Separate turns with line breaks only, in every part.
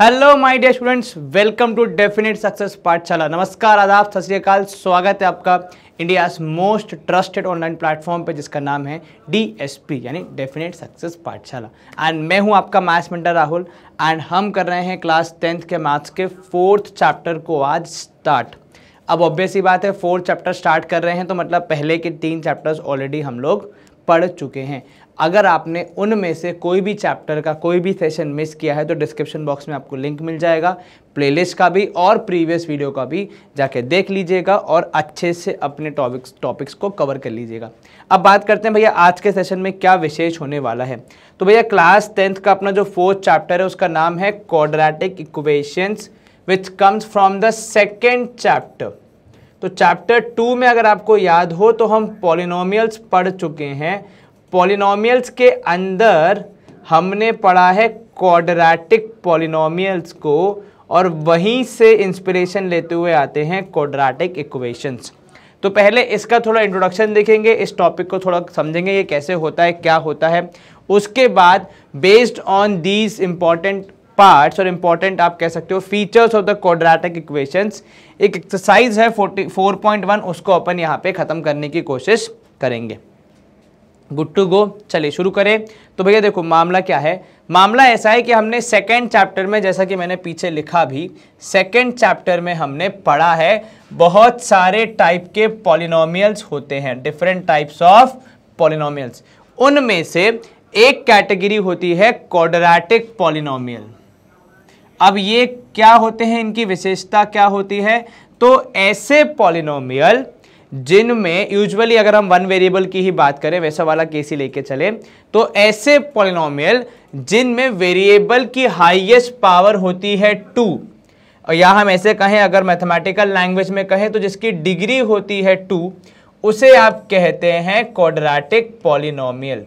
Hello my dear students welcome to definite success Pathshala नमस्कार आदाब सत श्रीकाल स्वागत है आपका India most trusted online platform पे जिसका नाम है डीएसपी यानी डेफिनेट सक्सेस पाठशाला एंड मैं हूं आपका मैथ्स मेंटर राहुल एंड हम कर रहे हैं क्लास टेंथ के मैथ्स के फोर्थ चैप्टर को आज स्टार्ट अब ऑब्वियस ही बात है फोर्थ चैप्टर स्टार्ट कर रहे हैं तो मतलब पहले के तीन चैप्टर्स ऑलरेडी हम लोग पढ़ चुके हैं अगर आपने उनमें से कोई भी चैप्टर का कोई भी सेशन मिस किया है तो डिस्क्रिप्शन बॉक्स में आपको लिंक मिल जाएगा प्लेलिस्ट का भी और प्रीवियस वीडियो का भी जाके देख लीजिएगा और अच्छे से अपने टॉपिक्स टॉपिक्स को कवर कर लीजिएगा अब बात करते हैं भैया आज के सेशन में क्या विशेष होने वाला है तो भैया क्लास टेंथ का अपना जो फोर्थ चैप्टर है उसका नाम है quadratic equations which comes from the second chapter तो चैप्टर टू में अगर आपको याद हो तो हम पॉलिनोमियल्स पढ़ चुके हैं पॉलिनोमियल्स के अंदर हमने पढ़ा है क्वाड्रेटिक पॉलिनोमियल्स को और वहीं से इंस्पिरेशन लेते हुए आते हैं क्वाड्रेटिक इक्वेशंस तो पहले इसका थोड़ा इंट्रोडक्शन देखेंगे इस टॉपिक को थोड़ा समझेंगे ये कैसे होता है क्या होता है उसके बाद based on these important parts और इम्पॉर्टेंट आप कह सकते हो features of the quadratic equations एक एक्सरसाइज है फोर्टी फोर पॉइंट वन उसको अपन यहाँ पे ख़त्म करने की कोशिश करेंगे गुड टू गो चलिए शुरू करें तो भैया देखो मामला क्या है मामला ऐसा है कि हमने सेकेंड चैप्टर में जैसा कि मैंने पीछे लिखा भी सेकेंड चैप्टर में हमने पढ़ा है बहुत सारे टाइप के पॉलिनोमियल्स होते हैं डिफरेंट टाइप्स ऑफ पॉलिनोमियल्स उनमें से एक कैटेगरी होती है कॉडराटिक पॉलिनोमियल अब ये क्या होते हैं इनकी विशेषता क्या होती है तो ऐसे पॉलिनोमियल जिनमें यूजुअली अगर हम वन वेरिएबल की ही बात करें वैसा वाला केस ही लेके चले तो ऐसे पॉलिनोमियल जिनमें वेरिएबल की हाईएस्ट पावर होती है टू या हम ऐसे कहें अगर मैथमेटिकल लैंग्वेज में कहें तो जिसकी डिग्री होती है टू उसे आप कहते हैं कोडराटिक पॉलिनोमियल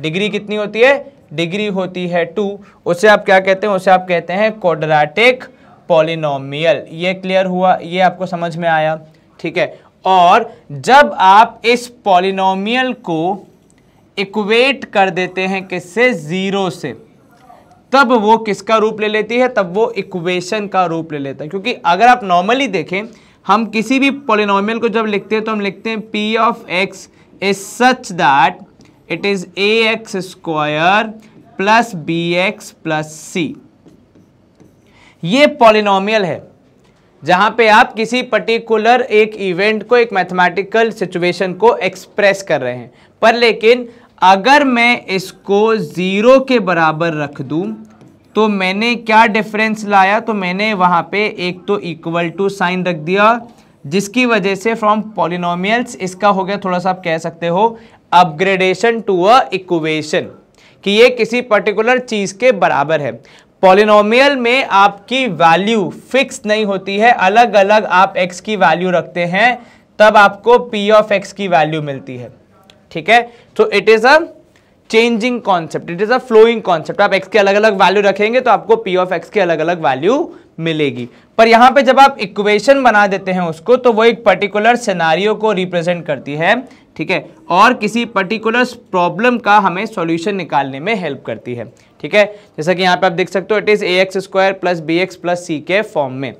डिग्री कितनी होती है डिग्री होती है टू उसे आप क्या कहते हैं उसे आप कहते हैं कोडराटिक पॉलिनोमियल ये क्लियर हुआ ये आपको समझ में आया ठीक है और जब आप इस पॉलिनोमियल को इक्वेट कर देते हैं किससे ज़ीरो से तब वो किसका रूप ले लेती है तब वो इक्वेशन का रूप ले लेता है क्योंकि अगर आप नॉर्मली देखें हम किसी भी पॉलिनोमियल को जब लिखते हैं तो हम लिखते हैं P of x is such that it is A X square plus B x plus C ये पॉलिनोमियल है जहाँ पे आप किसी पर्टिकुलर एक इवेंट को एक मैथमेटिकल सिचुएशन को एक्सप्रेस कर रहे हैं पर लेकिन अगर मैं इसको ज़ीरो के बराबर रख दूँ तो मैंने क्या डिफरेंस लाया तो मैंने वहाँ पे एक तो इक्वल टू साइन रख दिया जिसकी वजह से फ्रॉम पॉलिनोमियल्स इसका हो गया थोड़ा सा आप कह सकते हो अपग्रेडेशन टू अ इक्वेशन कि ये किसी पर्टिकुलर चीज़ के बराबर है पॉलिनोमियल में आपकी वैल्यू फिक्स नहीं होती है अलग अलग आप एक्स की वैल्यू रखते हैं तब आपको पी ऑफ एक्स की वैल्यू मिलती है ठीक है तो it is a changing concept it is a flowing concept आप एक्स के अलग अलग वैल्यू रखेंगे तो आपको पी ऑफ एक्स की अलग अलग वैल्यू मिलेगी पर यहाँ पे जब आप इक्वेशन बना देते हैं उसको तो वो एक पर्टिकुलर सिनारियो को रिप्रेजेंट करती है ठीक है और किसी पर्टिकुलर प्रॉब्लम का हमें सॉल्यूशन निकालने में हेल्प करती है ठीक है जैसा कि यहाँ पे आप देख सकते हो it is A X square plus B x plus C के फॉर्म में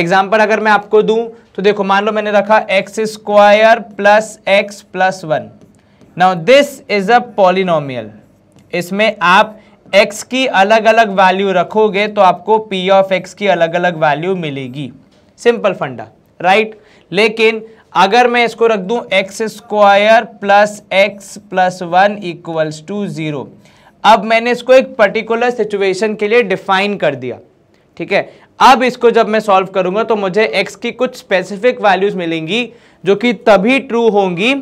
एग्जाम्पल अगर मैं आपको दूं तो देखो मान लो मैंने रखा X square plus x plus one now this is a polynomial इसमें आप x की अलग अलग वैल्यू रखोगे तो आपको p ऑफ x की अलग अलग वैल्यू मिलेगी सिंपल फंडा राइट लेकिन अगर मैं इसको रख दूं X square plus x plus one equals to zero अब मैंने इसको एक पर्टिकुलर सिचुएशन के लिए डिफाइन कर दिया ठीक है अब इसको जब मैं सॉल्व करूंगा तो मुझे एक्स की कुछ स्पेसिफिक वैल्यूज मिलेंगी जो कि तभी ट्रू होंगी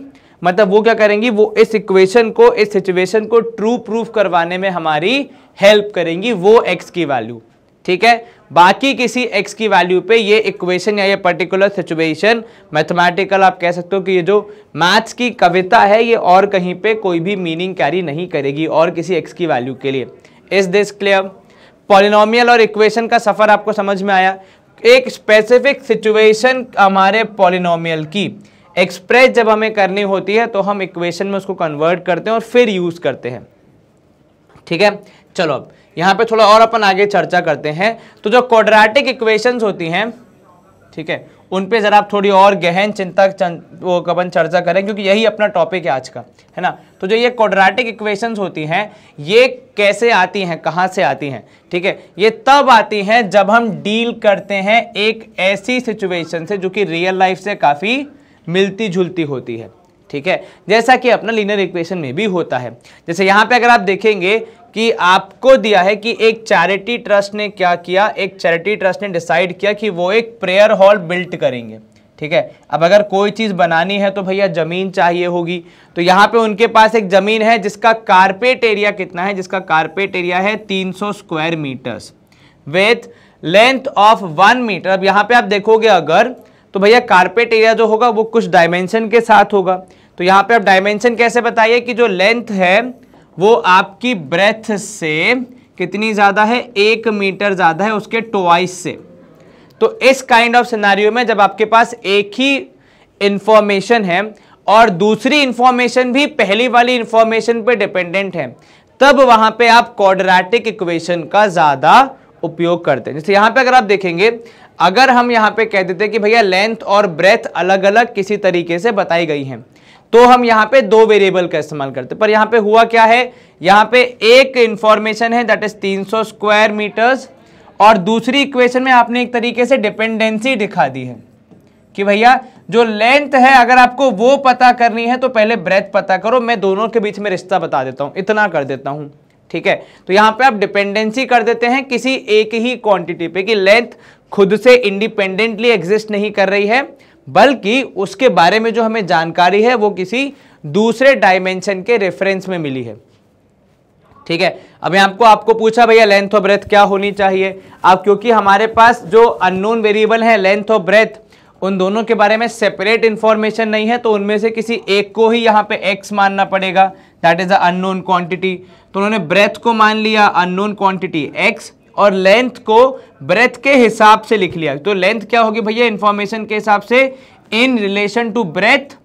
मतलब वो क्या करेंगी वो इस इक्वेशन को इस सिचुएशन को ट्रू प्रूफ करवाने में हमारी हेल्प करेंगी वो एक्स की वैल्यू ठीक है बाकी किसी एक्स की वैल्यू पे ये इक्वेशन या ये पर्टिकुलर सिचुएशन मैथमेटिकल आप कह सकते हो कि ये जो मैथ्स की कविता है ये और कहीं पे कोई भी मीनिंग कैरी नहीं करेगी और किसी एक्स की वैल्यू के लिए इस दिस क्लियर पॉलिनोमियल और इक्वेशन का सफ़र आपको समझ में आया एक स्पेसिफिक सिचुएशन हमारे पॉलिनोमियल की एक्सप्रेस जब हमें करनी होती है तो हम इक्वेशन में उसको कन्वर्ट करते हैं और फिर यूज़ करते हैं ठीक है चलो अब यहाँ पे थोड़ा और अपन आगे चर्चा करते हैं तो जो क्वाड्रेटिक इक्वेशंस होती हैं ठीक है उन पे ज़रा आप थोड़ी और गहन चिंता वो अपन चर्चा करें क्योंकि यही अपना टॉपिक है आज का है ना तो जो ये क्वाड्रेटिक इक्वेशंस होती हैं ये कैसे आती हैं कहाँ से आती हैं ठीक है ये तब आती हैं जब हम डील करते हैं एक ऐसी सिचुएशन से जो कि रियल लाइफ से काफ़ी मिलती जुलती होती है ठीक है जैसा कि अपना लीनियर इक्वेशन में भी होता है जैसे यहाँ पे अगर आप देखेंगे कि आपको दिया है कि एक चैरिटी ट्रस्ट ने क्या किया एक चैरिटी ट्रस्ट ने डिसाइड किया कि वो एक प्रेयर हॉल बिल्ट करेंगे ठीक है अब अगर कोई चीज़ बनानी है तो भैया ज़मीन चाहिए होगी तो यहाँ पे उनके पास एक ज़मीन है जिसका कारपेट एरिया कितना है जिसका कारपेट एरिया है 300 square meters with length of one meter अब यहाँ पे आप देखोगे अगर तो भैया कारपेट एरिया जो होगा वो कुछ डायमेंशन के साथ होगा तो यहाँ पर आप डायमेंशन कैसे बताइए कि जो लेंथ है वो आपकी ब्रेथ से कितनी ज़्यादा है एक मीटर ज़्यादा है उसके टोआइस से तो इस काइंड ऑफ सिनारियो में जब आपके पास एक ही इन्फॉर्मेशन है और दूसरी इन्फॉर्मेशन भी पहली वाली इन्फॉर्मेशन पे डिपेंडेंट है तब वहाँ पे आप कॉडराटिक इक्वेशन का ज़्यादा उपयोग करते हैं जैसे यहाँ पे अगर आप देखेंगे अगर हम यहाँ पे कह देते कि भैया लेंथ और ब्रेथ अलग अलग किसी तरीके से बताई गई हैं तो हम यहाँ पे दो वेरिएबल का इस्तेमाल करते पर यहाँ पे हुआ क्या है यहाँ पे एक इंफॉर्मेशन है दैट इज 300 स्क्वायर मीटर्स और दूसरी इक्वेशन में आपने एक तरीके से डिपेंडेंसी दिखा दी है कि भैया जो लेंथ है अगर आपको वो पता करनी है तो पहले ब्रेथ पता करो मैं दोनों के बीच में रिश्ता बता देता हूं इतना कर देता हूं ठीक है तो यहां पे आप डिपेंडेंसी कर देते हैं किसी एक ही क्वांटिटी पे कि लेंथ खुद से इंडिपेंडेंटली एग्जिस्ट नहीं कर रही है बल्कि उसके बारे में जो हमें जानकारी है वो किसी दूसरे डायमेंशन के रेफरेंस में मिली है ठीक है अब यहाँ आपको आपको पूछा भैया लेंथ ऑफ ब्रेथ क्या होनी चाहिए अब क्योंकि हमारे पास जो अननोन वेरिएबल है लेंथ ऑफ ब्रेथ उन दोनों के बारे में सेपरेट इंफॉर्मेशन नहीं है तो उनमें से किसी एक को ही यहाँ पे एक्स मानना पड़ेगा that is a unknown quantity तो उन्होंने ब्रेथ को मान लिया अननोन क्वांटिटी एक्स और लेंथ को ब्रेथ के हिसाब से लिख लिया तो लेंथ क्या होगी भैया इंफॉर्मेशन के हिसाब से in relation to breadth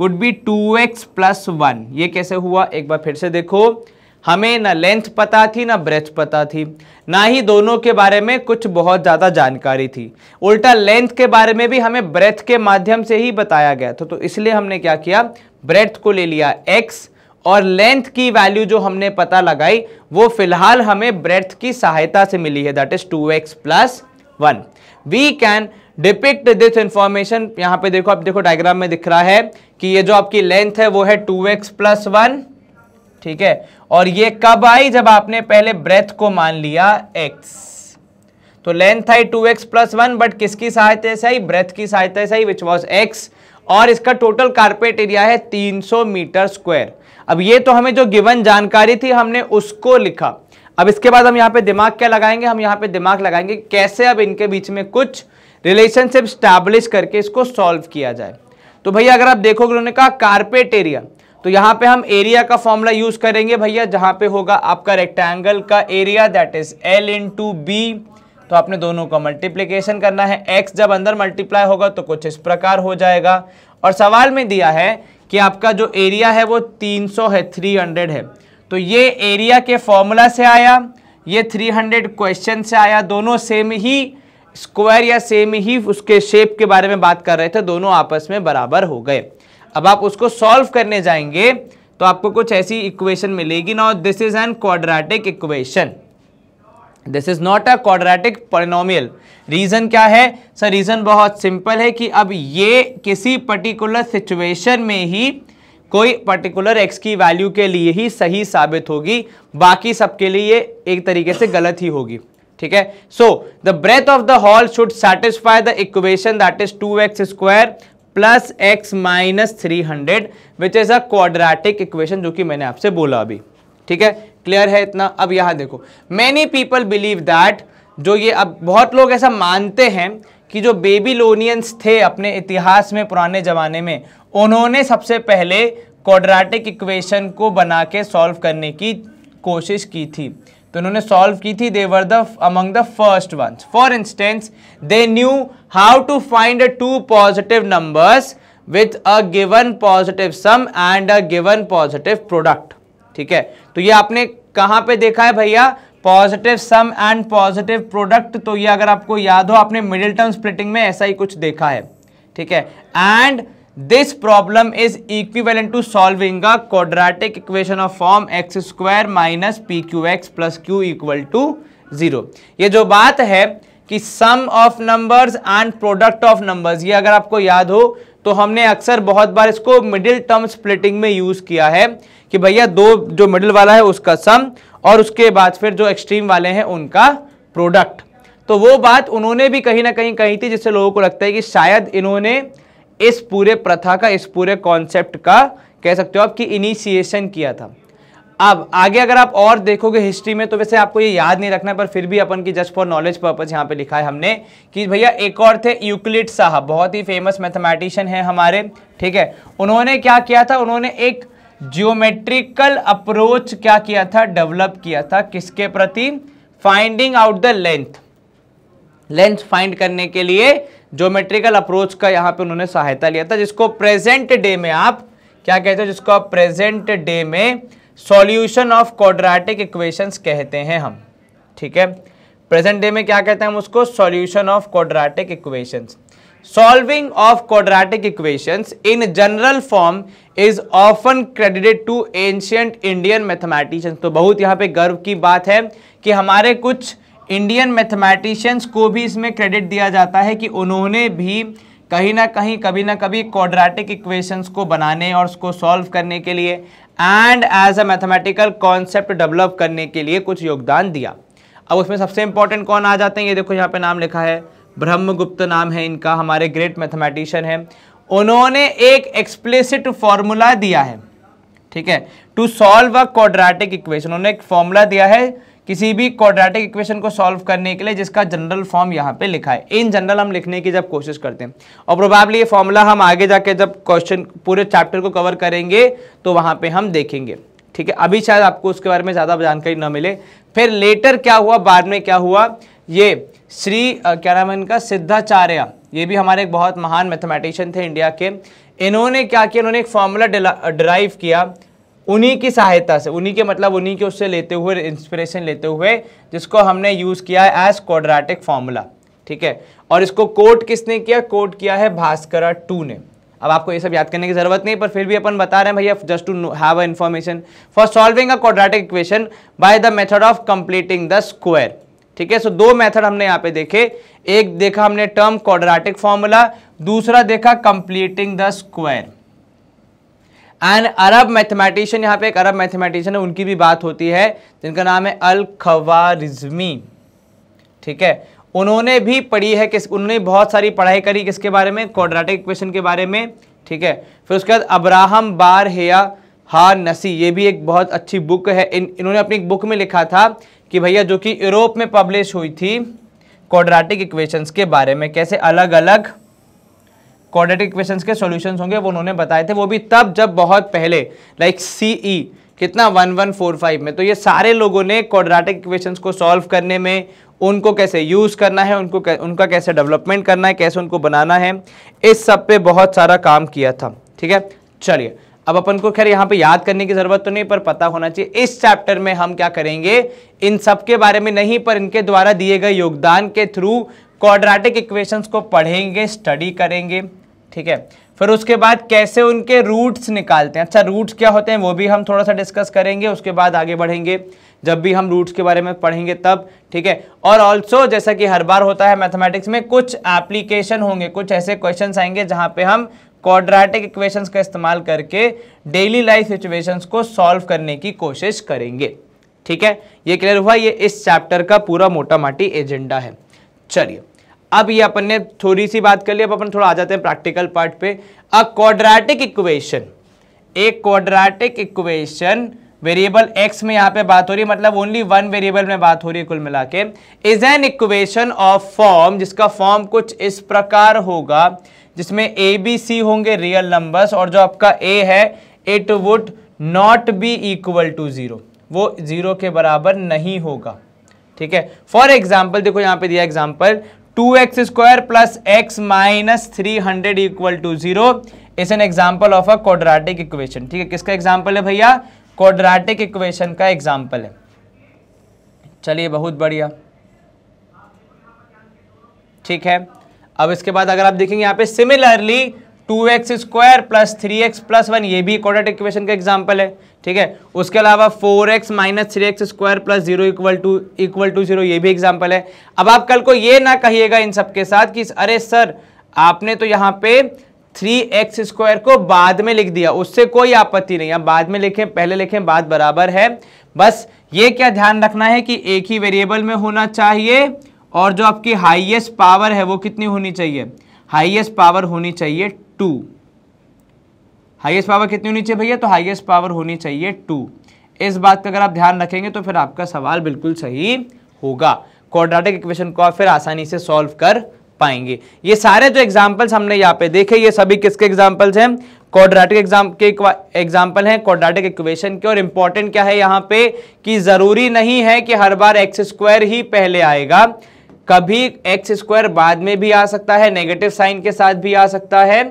would be two x plus one ये कैसे हुआ एक बार फिर से देखो हमें ना लेंथ पता थी ना ब्रेथ पता थी ना ही दोनों के बारे में कुछ बहुत ज़्यादा जानकारी थी उल्टा लेंथ के बारे में भी हमें ब्रेथ के माध्यम से ही बताया गया था तो इसलिए हमने क्या किया ब्रेथ को ले लिया एक्स और लेंथ की वैल्यू जो हमने पता लगाई वो फिलहाल हमें ब्रेथ की सहायता से मिली है that is two x plus one we can depict this information यहाँ पे देखो आप देखो डायग्राम में दिख रहा है कि ये जो आपकी लेंथ है वो है टू एक्स प्लस वन ठीक है और ये कब आई जब आपने पहले ब्रेथ को मान लिया x तो लेंथ आई two x plus one but किसकी सहायता से आई ब्रेथ की सहायता से आई विच वॉज एक्स और इसका टोटल कार्पेट एरिया है 300 मीटर स्क्वायर अब ये तो हमें जो गिवन जानकारी थी हमने उसको लिखा अब इसके बाद हम यहाँ पे दिमाग क्या लगाएंगे हम यहाँ पे दिमाग लगाएंगे कैसे अब इनके बीच में कुछ रिलेशनशिप स्टैब्लिश करके इसको सॉल्व किया जाए तो भैया अगर आप देखोगे उन्होंने कहा कारपेट एरिया तो यहाँ पे हम एरिया का फॉर्मूला यूज करेंगे भैया जहाँ पे होगा आपका रेक्टेंगल का area that is L into B तो आपने दोनों का मल्टीप्लीकेशन करना है एक्स जब अंदर मल्टीप्लाई होगा तो कुछ इस प्रकार हो जाएगा और सवाल में दिया है कि आपका जो एरिया है वो 300 है 300 है तो ये एरिया के फॉर्मूला से आया ये 300 क्वेश्चन से आया दोनों सेम ही स्क्वायर या सेम ही उसके शेप के बारे में बात कर रहे थे दोनों आपस में बराबर हो गए अब आप उसको सॉल्व करने जाएंगे तो आपको कुछ ऐसी इक्वेशन मिलेगी ना this is an quadratic equation this is not a quadratic polynomial reason क्या है सर रीज़न बहुत सिंपल है कि अब ये किसी पर्टिकुलर सिचुएशन में ही कोई पर्टिकुलर एक्स की वैल्यू के लिए ही सही साबित होगी बाकी सबके लिए एक तरीके से गलत ही होगी ठीक है so the breadth of the hall should satisfy the equation that is two x square plus x minus three hundred which is a quadratic equation जो कि मैंने आपसे बोला अभी ठीक है क्लियर है इतना अब यहाँ देखो मैनी पीपल बिलीव दैट जो ये अब बहुत लोग ऐसा मानते हैं कि जो बेबीलोनियंस थे अपने इतिहास में पुराने ज़माने में उन्होंने सबसे पहले क्वाड्रेटिक इक्वेशन को बना के सॉल्व करने की कोशिश की थी तो उन्होंने सॉल्व की थी they were the among the first ones for instance they knew how to find two positive numbers with a given positive sum and a given positive product ठीक है तो ये आपने कहाँ पे देखा है भैया positive sum and positive product तो ये अगर आपको याद हो आपने मिडिल टर्म स्प्लिटिंग में ऐसा ही कुछ देखा है ठीक है and this problem is equivalent to solving a quadratic equation of form X square minus P Q X plus Q equal to zero ये जो बात है कि sum of numbers and product of numbers ये अगर आपको याद हो तो हमने अक्सर बहुत बार इसको मिडिल टर्म स्प्लिटिंग में यूज किया है कि भैया दो जो मिडिल वाला है उसका सम और उसके बाद फिर जो एक्सट्रीम वाले हैं उनका प्रोडक्ट तो वो बात उन्होंने भी कहीं ना कहीं कही थी जिससे लोगों को लगता है कि शायद इन्होंने इस पूरे प्रथा का इस पूरे कॉन्सेप्ट का कह सकते हो आप कि इनिशिएशन किया था अब आगे अगर आप और देखोगे हिस्ट्री में तो वैसे आपको ये याद नहीं रखना है पर फिर भी अपन की जस्ट फॉर नॉलेज पर्पज यहाँ पे लिखा है हमने कि भैया एक और थे यूक्लिड साहब बहुत ही फेमस मैथमेटिशियन है हमारे ठीक है उन्होंने क्या किया था उन्होंने एक जियोमेट्रिकल अप्रोच क्या किया था डेवलप किया था किसके प्रति finding out the length length find करने के लिए ज्योमेट्रिकल अप्रोच का यहाँ पे उन्होंने सहायता लिया था जिसको प्रेजेंट डे में आप क्या कहते हो जिसको आप प्रेजेंट डे में सॉल्यूशन ऑफ क्वाड्रेटिक इक्वेशंस कहते हैं हम ठीक है प्रेजेंट डे में क्या कहते हैं हम उसको solution of quadratic equations solving of quadratic equations in general form is often credited to ancient Indian mathematicians तो बहुत यहाँ पे गर्व की बात है कि हमारे कुछ इंडियन मैथमेटिशियंस को भी इसमें क्रेडिट दिया जाता है कि उन्होंने भी कहीं ना कहीं कभी ना कभी क्वाड्रेटिक इक्वेशंस को बनाने और उसको सॉल्व करने के लिए and as a mathematical concept develop करने के लिए कुछ योगदान दिया अब उसमें सबसे इंपॉर्टेंट कौन आ जाते हैं ये देखो यहाँ पे नाम लिखा है ब्रह्मगुप्त नाम है इनका हमारे ग्रेट मैथमेटिशियन है उन्होंने एक एक्सप्लिसिट फॉर्मूला दिया है ठीक है to solve a quadratic equation उन्होंने एक फॉर्मूला दिया है किसी भी क्वाड्रेटिक इक्वेशन को सॉल्व करने के लिए जिसका जनरल फॉर्म यहाँ पे लिखा है इन जनरल हम लिखने की जब कोशिश करते हैं और प्रोबेबली ये फॉर्मूला हम आगे जाके जब क्वेश्चन पूरे चैप्टर को कवर करेंगे तो वहाँ पे हम देखेंगे ठीक है अभी शायद आपको उसके बारे में ज़्यादा जानकारी न मिले फिर लेटर क्या हुआ बाद में क्या हुआ ये श्री क्या नाम है इनका सिद्धाचार्य ये भी हमारे एक बहुत महान मैथमेटिशियन थे इंडिया के इन्होंने क्या किया इन्होंने एक फॉर्मूला डिराइव किया उन्हीं की सहायता से उन्हीं के मतलब उन्हीं के उससे लेते हुए इंस्पिरेशन लेते हुए जिसको हमने यूज़ किया है एज क्वाड्रेटिक फॉर्मूला ठीक है और इसको कोट किसने किया कोट किया है भास्करा टू ने अब आपको ये सब याद करने की जरूरत नहीं पर फिर भी अपन बता रहे हैं भैया just to have a information for solving a quadratic equation by the method of completing the square ठीक है सो दो मेथड हमने यहाँ पे देखे एक देखा हमने टर्म क्वाड्रेटिक फॉर्मूला दूसरा देखा completing the square and Arab mathematician यहाँ पे एक अरब मैथमेटिशियन है उनकी भी बात होती है जिनका नाम है अल खवारिजमी ठीक है उन्होंने भी पढ़ी है किस उन्होंने बहुत सारी पढ़ाई करी किसके बारे में क्वाड्रेटिक इक्वेशन के बारे में ठीक है फिर उसके बाद अब्राहम बार हेया हा नसी ये भी एक बहुत अच्छी बुक है इन इन्होंने अपनी एक बुक में लिखा था कि भैया जो कि यूरोप में पब्लिश हुई थी क्वाड्रेटिक इक्वेशंस के बारे में कैसे अलग अलग क्वाड्रेटिक इक्वेशंस के सॉल्यूशंस होंगे वो उन्होंने बताए थे वो भी तब जब बहुत पहले लाइक सी ई कितना वन वन फोर फाइव में तो ये सारे लोगों ने क्वाड्रेटिक इक्वेशंस को सॉल्व करने में उनको कैसे यूज़ करना है उनको कै, उनका कैसे डेवलपमेंट करना है कैसे उनको बनाना है इस सब पे बहुत सारा काम किया था ठीक है चलिए अब अपन को खैर यहाँ पे याद करने की ज़रूरत तो नहीं पर पता होना चाहिए इस चैप्टर में हम क्या करेंगे इन सब के बारे में नहीं पर इनके द्वारा दिए गए योगदान के थ्रू क्वाड्रेटिक इक्वेशंस को पढ़ेंगे स्टडी करेंगे ठीक है फिर उसके बाद कैसे उनके रूट्स निकालते हैं अच्छा रूट्स क्या होते हैं वो भी हम थोड़ा सा डिस्कस करेंगे उसके बाद आगे बढ़ेंगे जब भी हम रूट्स के बारे में पढ़ेंगे तब ठीक है और ऑल्सो जैसा कि हर बार होता है मैथमेटिक्स में कुछ एप्लीकेशन होंगे कुछ ऐसे क्वेश्चन आएंगे जहाँ पे हम क्वाड्रेटिक इक्वेशंस का इस्तेमाल करके डेली लाइफ सिचुएशंस को सॉल्व करने की कोशिश करेंगे ठीक है ये क्लियर हुआ ये इस चैप्टर का पूरा मोटा माटी एजेंडा है चलिए अब ये अपन ने थोड़ी सी बात कर ली अब अपन थोड़ा आ जाते हैं प्रैक्टिकल पार्ट पे अ क्वाड्रेटिक इक्वेशन एक क्वाड्रेटिक इक्वेशन वेरिएबल एक्स में यहाँ पे बात हो रही है मतलब ओनली वन वेरिएबल में बात हो रही है कुल मिला के is an equation of form जिसका फॉर्म कुछ इस प्रकार होगा जिसमें ए बी सी होंगे रियल नंबर्स और जो आपका ए है it would not be equal to zero वो ज़ीरो के बराबर नहीं होगा ठीक है फॉर एग्जाम्पल देखो यहां पे दिया example two x square plus x minus three hundred equal to zero is an example of a quadratic equation ठीक है किसका एग्जाम्पल है भैया कोड्राटिक इक्वेशन का एग्जाम्पल है चलिए बहुत बढ़िया ठीक है अब इसके बाद अगर आप देखेंगे यहां पे similarly two x square plus three x plus one ये भी क्वाड्रेटिक इक्वेशन का एग्जाम्पल है ठीक है उसके अलावा four x minus three X square plus zero equal to equal to zero ये भी एग्जाम्पल है अब आप कल को ये ना कहिएगा इन सबके साथ कि अरे सर आपने तो यहाँ पे थ्री एक्स स्क्वायर को बाद में लिख दिया उससे कोई आपत्ति नहीं आप बाद में लिखें पहले लिखें बात बराबर है बस ये क्या ध्यान रखना है कि एक ही वेरिएबल में होना चाहिए और जो आपकी हाइएस्ट पावर है वो कितनी होनी चाहिए हाइएस्ट पावर होनी चाहिए टू हाईएस्ट पावर कितनी होनी चाहिए भैया तो हाईएस्ट पावर होनी चाहिए टू इस बात का अगर आप ध्यान रखेंगे तो फिर आपका सवाल बिल्कुल सही होगा क्वाड्रेटिक इक्वेशन को आप फिर आसानी से सॉल्व कर पाएंगे ये सारे जो एग्जाम्पल्स हमने यहाँ पे देखे ये सभी किसके एग्जाम्पल्स हैं क्वाड्रेटिक एग्जाम के एग्जाम्पल हैं क्वाड्रेटिक इक्वेशन के और इम्पॉर्टेंट क्या है यहाँ पे कि ज़रूरी नहीं है कि हर बार एक्स स्क्वायर ही पहले आएगा कभी एक्स स्क्वायर बाद में भी आ सकता है नेगेटिव साइन के साथ भी आ सकता है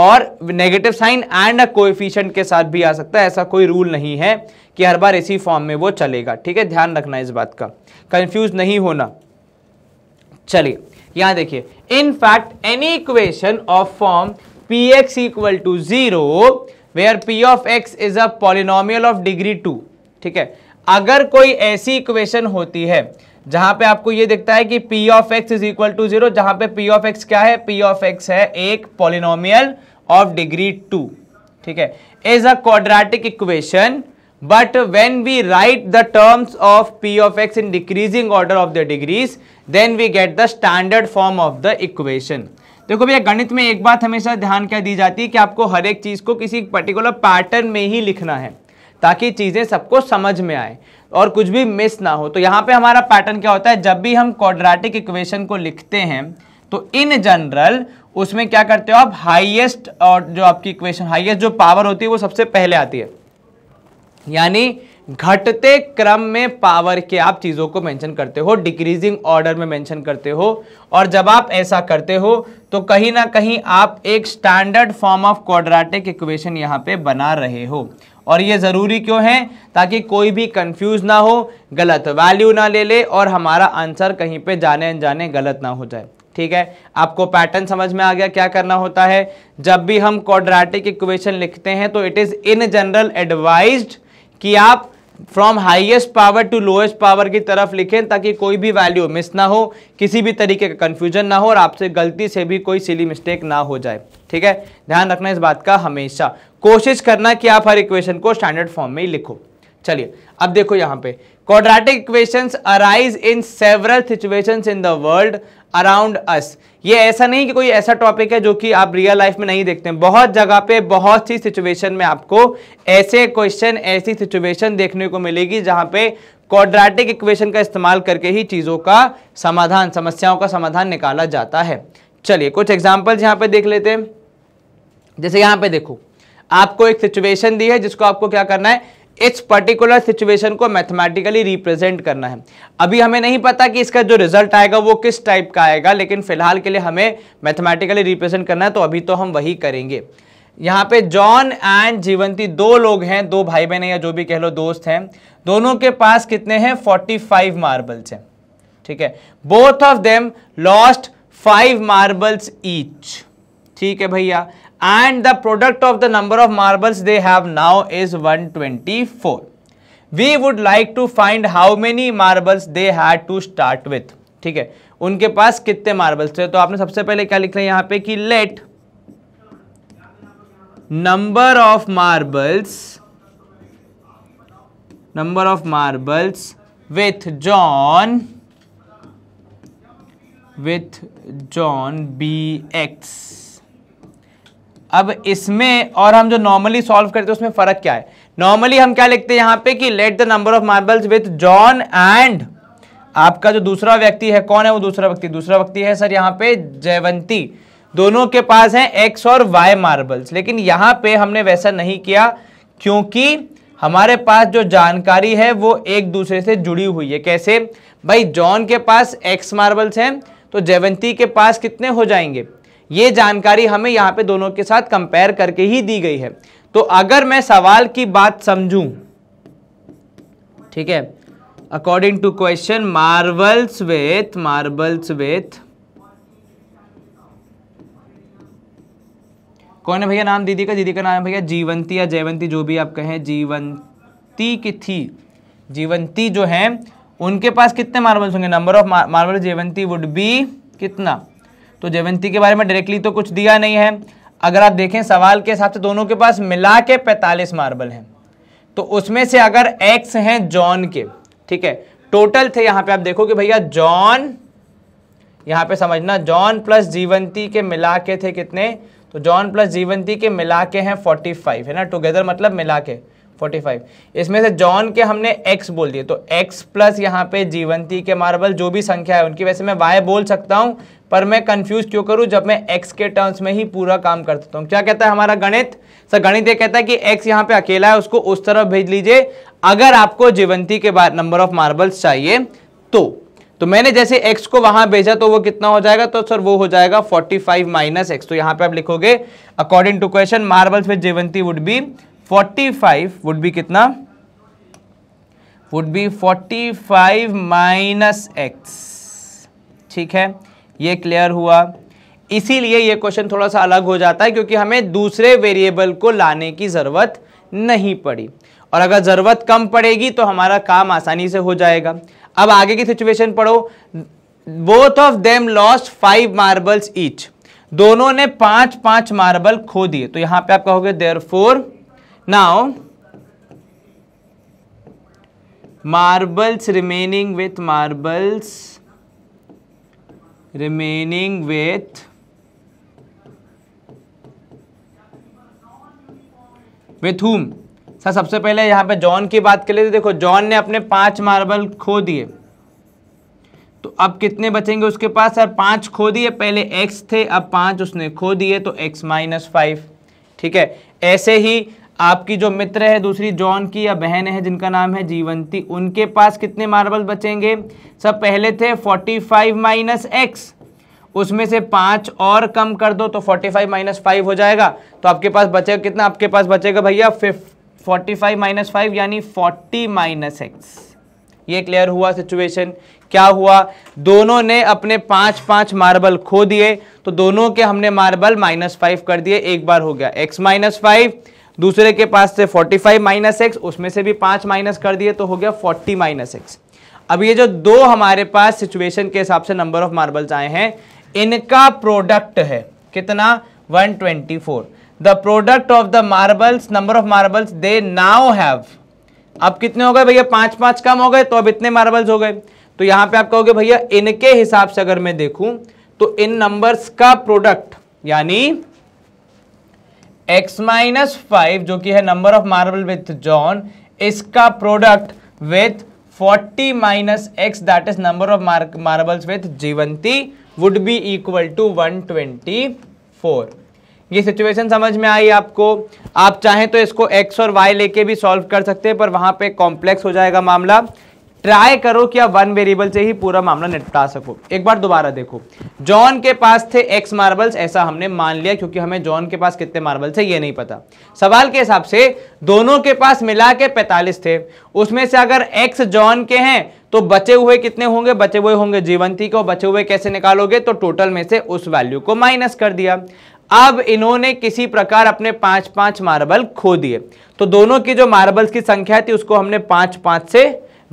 और negative sign and a coefficient के साथ भी आ सकता है ऐसा कोई रूल नहीं है कि हर बार इसी फॉर्म में वो चलेगा ठीक है ध्यान रखना इस बात का कंफ्यूज नहीं होना चलिए यहां देखिए in fact any equation of form P X equal to zero where P of x is a polynomial of degree two ठीक है अगर कोई ऐसी इक्वेशन होती है जहां पे आपको ये दिखता है कि p of x is equal to zero जहां पे पी ऑफ एक्स क्या है पी ऑफ एक्स है एक पॉलिनोमियल ऑफ डिग्री टू ठीक है is a quadratic equation but when we write the terms of p of x in decreasing order of the degrees then we get the standard form of the equation देखो भैया गणित में एक बात हमेशा ध्यान क्या दी जाती है कि आपको हर एक चीज़ को किसी पर्टिकुलर पैटर्न में ही लिखना है ताकि चीज़ें सबको समझ में आए और कुछ भी मिस ना हो तो यहाँ पे हमारा पैटर्न क्या होता है जब भी हम क्वाड्रेटिक इक्वेशन को लिखते हैं तो इन जनरल उसमें क्या करते हो आप हाईएस्ट और जो आपकी इक्वेशन हाईएस्ट जो पावर होती है वो सबसे पहले आती है यानी घटते क्रम में पावर के आप चीज़ों को मेंशन करते हो डिक्रीजिंग ऑर्डर में मेंशन करते हो और जब आप ऐसा करते हो तो कहीं ना कहीं आप एक standard form of quadratic equation यहाँ पे बना रहे हो और ये ज़रूरी क्यों है ताकि कोई भी कंफ्यूज ना हो गलत वैल्यू ना ले ले और हमारा आंसर कहीं पे जाने अनजाने गलत ना हो जाए ठीक है आपको पैटर्न समझ में आ गया क्या करना होता है जब भी हम क्वाड्रेटिक इक्वेशन लिखते हैं तो it is in general advised कि आप from highest power to lowest power की तरफ लिखें ताकि कोई भी वैल्यू मिस ना हो किसी भी तरीके का कन्फ्यूजन ना हो और आपसे गलती से भी कोई सिली मिस्टेक ना हो जाए ठीक है ध्यान रखना इस बात का हमेशा कोशिश करना कि आप हर इक्वेशन को स्टैंडर्ड फॉर्म में ही लिखो चलिए अब देखो यहां पे quadratic equations arise in several situations in the world around us ये ऐसा नहीं कि कोई ऐसा टॉपिक है जो कि आप रियल लाइफ में नहीं देखते हैं बहुत जगह पे बहुत सी सिचुएशन में आपको ऐसे क्वेश्चन ऐसी सिचुएशन देखने को मिलेगी जहां पे क्वाड्रेटिक इक्वेशन का इस्तेमाल करके ही चीज़ों का समाधान समस्याओं का समाधान निकाला जाता है चलिए कुछ एग्जाम्पल्स यहाँ पे देख लेते हैं जैसे यहां पे देखो आपको एक सिचुएशन दी है जिसको आपको क्या करना है इस पर्टिकुलर सिचुएशन को मैथमेटिकली रिप्रेजेंट करना है अभी हमें नहीं पता कि इसका जो रिजल्ट आएगा वो किस टाइप का आएगा लेकिन फिलहाल के लिए हमें मैथमेटिकली रिप्रेजेंट करना है तो अभी तो हम वही करेंगे यहां पे जॉन एंड जीवंती दो लोग हैं दो भाई बहन हैं या जो भी कह लो दोस्त हैं दोनों के पास कितने हैं 45 मार्बल्स हैं ठीक है both of them lost five marbles each ठीक है भैया and the product of the number of marbles they have now is 124. We would like to find how many marbles they had to start with. ठीक है उनके पास कितने marbles थे तो आपने सबसे पहले क्या लिखना है यहाँ पे कि let number of marbles number of marbles with John with John BX अब इसमें और हम जो नॉर्मली सॉल्व करते हैं उसमें फ़र्क क्या है नॉर्मली हम क्या लिखते हैं यहाँ पे कि let the number of marbles with John and आपका जो दूसरा व्यक्ति है कौन है वो दूसरा व्यक्ति दूसरा व्यक्ति है सर यहाँ पे जयवंती दोनों के पास हैं एक्स और वाई मार्बल्स लेकिन यहाँ पे हमने वैसा नहीं किया क्योंकि हमारे पास जो जानकारी है वो एक दूसरे से जुड़ी हुई है कैसे भाई जॉन के पास एक्स मार्बल्स हैं तो जयवंती के पास कितने हो जाएंगे ये जानकारी हमें यहाँ पे दोनों के साथ कंपेयर करके ही दी गई है तो अगर मैं सवाल की बात समझूं ठीक है according to question marbles with marbles with कौन है भैया नाम दीदी का दीदी का नाम है भैया जीवंती या जयवंती जो भी आप कहें जीवंती की थी जीवंती जो है उनके पास कितने मार्बल्स होंगे number of marble Jivanti would be कितना तो जेवंती के बारे में डायरेक्टली तो कुछ दिया नहीं है अगर आप देखें सवाल के हिसाब से दोनों के पास मिला के पैंतालीस मार्बल हैं तो उसमें से अगर एक्स हैं जॉन के ठीक है टोटल थे यहाँ पे आप देखो कि भैया जॉन यहाँ पे समझना जॉन प्लस जीवंती के मिला के थे कितने तो जॉन प्लस जीवंती के मिला के हैं 45 है ना टुगेदर मतलब मिला के 45 इसमें से जॉन के हमने x बोल दिए तो x प्लस यहाँ पे जीवंती के मार्बल जो भी संख्या है उनकी वैसे मैं y बोल सकता हूँ पर मैं कंफ्यूज क्यों करूँ जब मैं x के टर्म्स में ही पूरा काम कर सकता हूँ क्या कहता है हमारा गणित सर गणित ये कहता है कि x यहाँ पे अकेला है उसको उस तरफ भेज लीजिए अगर आपको जीवंती के बाद नंबर ऑफ मार्बल्स चाहिए तो तो मैंने जैसे x को वहां भेजा तो वो कितना हो जाएगा तो सर वो हो जाएगा 45 फाइव माइनस एक्स तो यहां पे आप लिखोगे according to question marbles with Jivanti would be forty five would be कितना would be forty five minus x ठीक है ये क्लियर हुआ इसीलिए ये क्वेश्चन थोड़ा सा अलग हो जाता है क्योंकि हमें दूसरे वेरिएबल को लाने की ज़रूरत नहीं पड़ी और अगर ज़रूरत कम पड़ेगी तो हमारा काम आसानी से हो जाएगा अब आगे की सिचुएशन पढ़ो both of them lost five marbles each दोनों ने पांच पांच मार्बल खो दिए तो यहां पे आप कहोगे therefore now marbles remaining with marbles remaining with with whom sir सबसे पहले यहाँ पे जॉन की बात कर लेते देखो जॉन ने अपने पांच मार्बल खो दिए तो अब कितने बचेंगे उसके पास सर पांच खो दिए पहले एक्स थे अब पांच उसने खो दिए तो एक्स माइनस फाइव ठीक है ऐसे ही आपकी जो मित्र है दूसरी जॉन की या बहन है जिनका नाम है जीवंती उनके पास कितने मार्बल बचेंगे सब पहले थे 45 फाइव माइनस एक्स उसमें से पाँच और कम कर दो तो 45 फाइव माइनस फाइव हो जाएगा तो आपके पास बचेगा कितना आपके पास बचेगा भैया फिफ फोर्टी फाइव माइनस फाइव यानी फोर्टी माइनस एक्स ये क्लियर हुआ सिचुएशन क्या हुआ दोनों ने अपने पांच पांच मार्बल खो दिए तो दोनों के हमने मार्बल माइनस फाइव कर दिए एक बार हो गया एक्स माइनस फाइव दूसरे के पास से 45 फाइव माइनस एक्स उसमें से भी पाँच माइनस कर दिए तो हो गया 40 माइनस एक्स अब ये जो दो हमारे पास सिचुएशन के हिसाब से नंबर ऑफ मार्बल्स आए हैं इनका प्रोडक्ट है कितना 124 the product of the marbles number of marbles they now have अब कितने हो गए भैया पांच पांच कम हो गए तो अब इतने मार्बल्स हो गए तो यहां पे आप कहोगे भैया इनके हिसाब से अगर मैं देखूं तो इन नंबर्स का प्रोडक्ट यानी एक्स माइनस फाइव जो कि है number of marble with John इसका product with forty minus x that is number of marbles with Jivanti would be equal to one twenty four ये सिचुएशन समझ में आई आपको आप चाहें तो इसको एक्स और वाई लेके भी सॉल्व कर सकते हैं पर वहां पे कॉम्प्लेक्स हो जाएगा मामला ट्राई करो कि आप वन वेरिएबल से ही पूरा मामला निपटा सको एक बार दोबारा देखो जॉन के पास थे एक्स मार्बल्स ऐसा हमने मान लिया क्योंकि हमें जॉन के पास कितने मार्बल्स थे ये नहीं पता सवाल के हिसाब से दोनों के पास मिला के पैंतालीस थे उसमें से अगर एक्स जॉन के हैं तो बचे हुए कितने होंगे बचे हुए होंगे जीवंती को बचे हुए कैसे निकालोगे तो टोटल में से उस वैल्यू को माइनस कर दिया अब इन्होंने किसी प्रकार अपने पांच पांच मार्बल खो दिए तो दोनों की जो मार्बल्स की संख्या थी उसको हमने पांच पांच से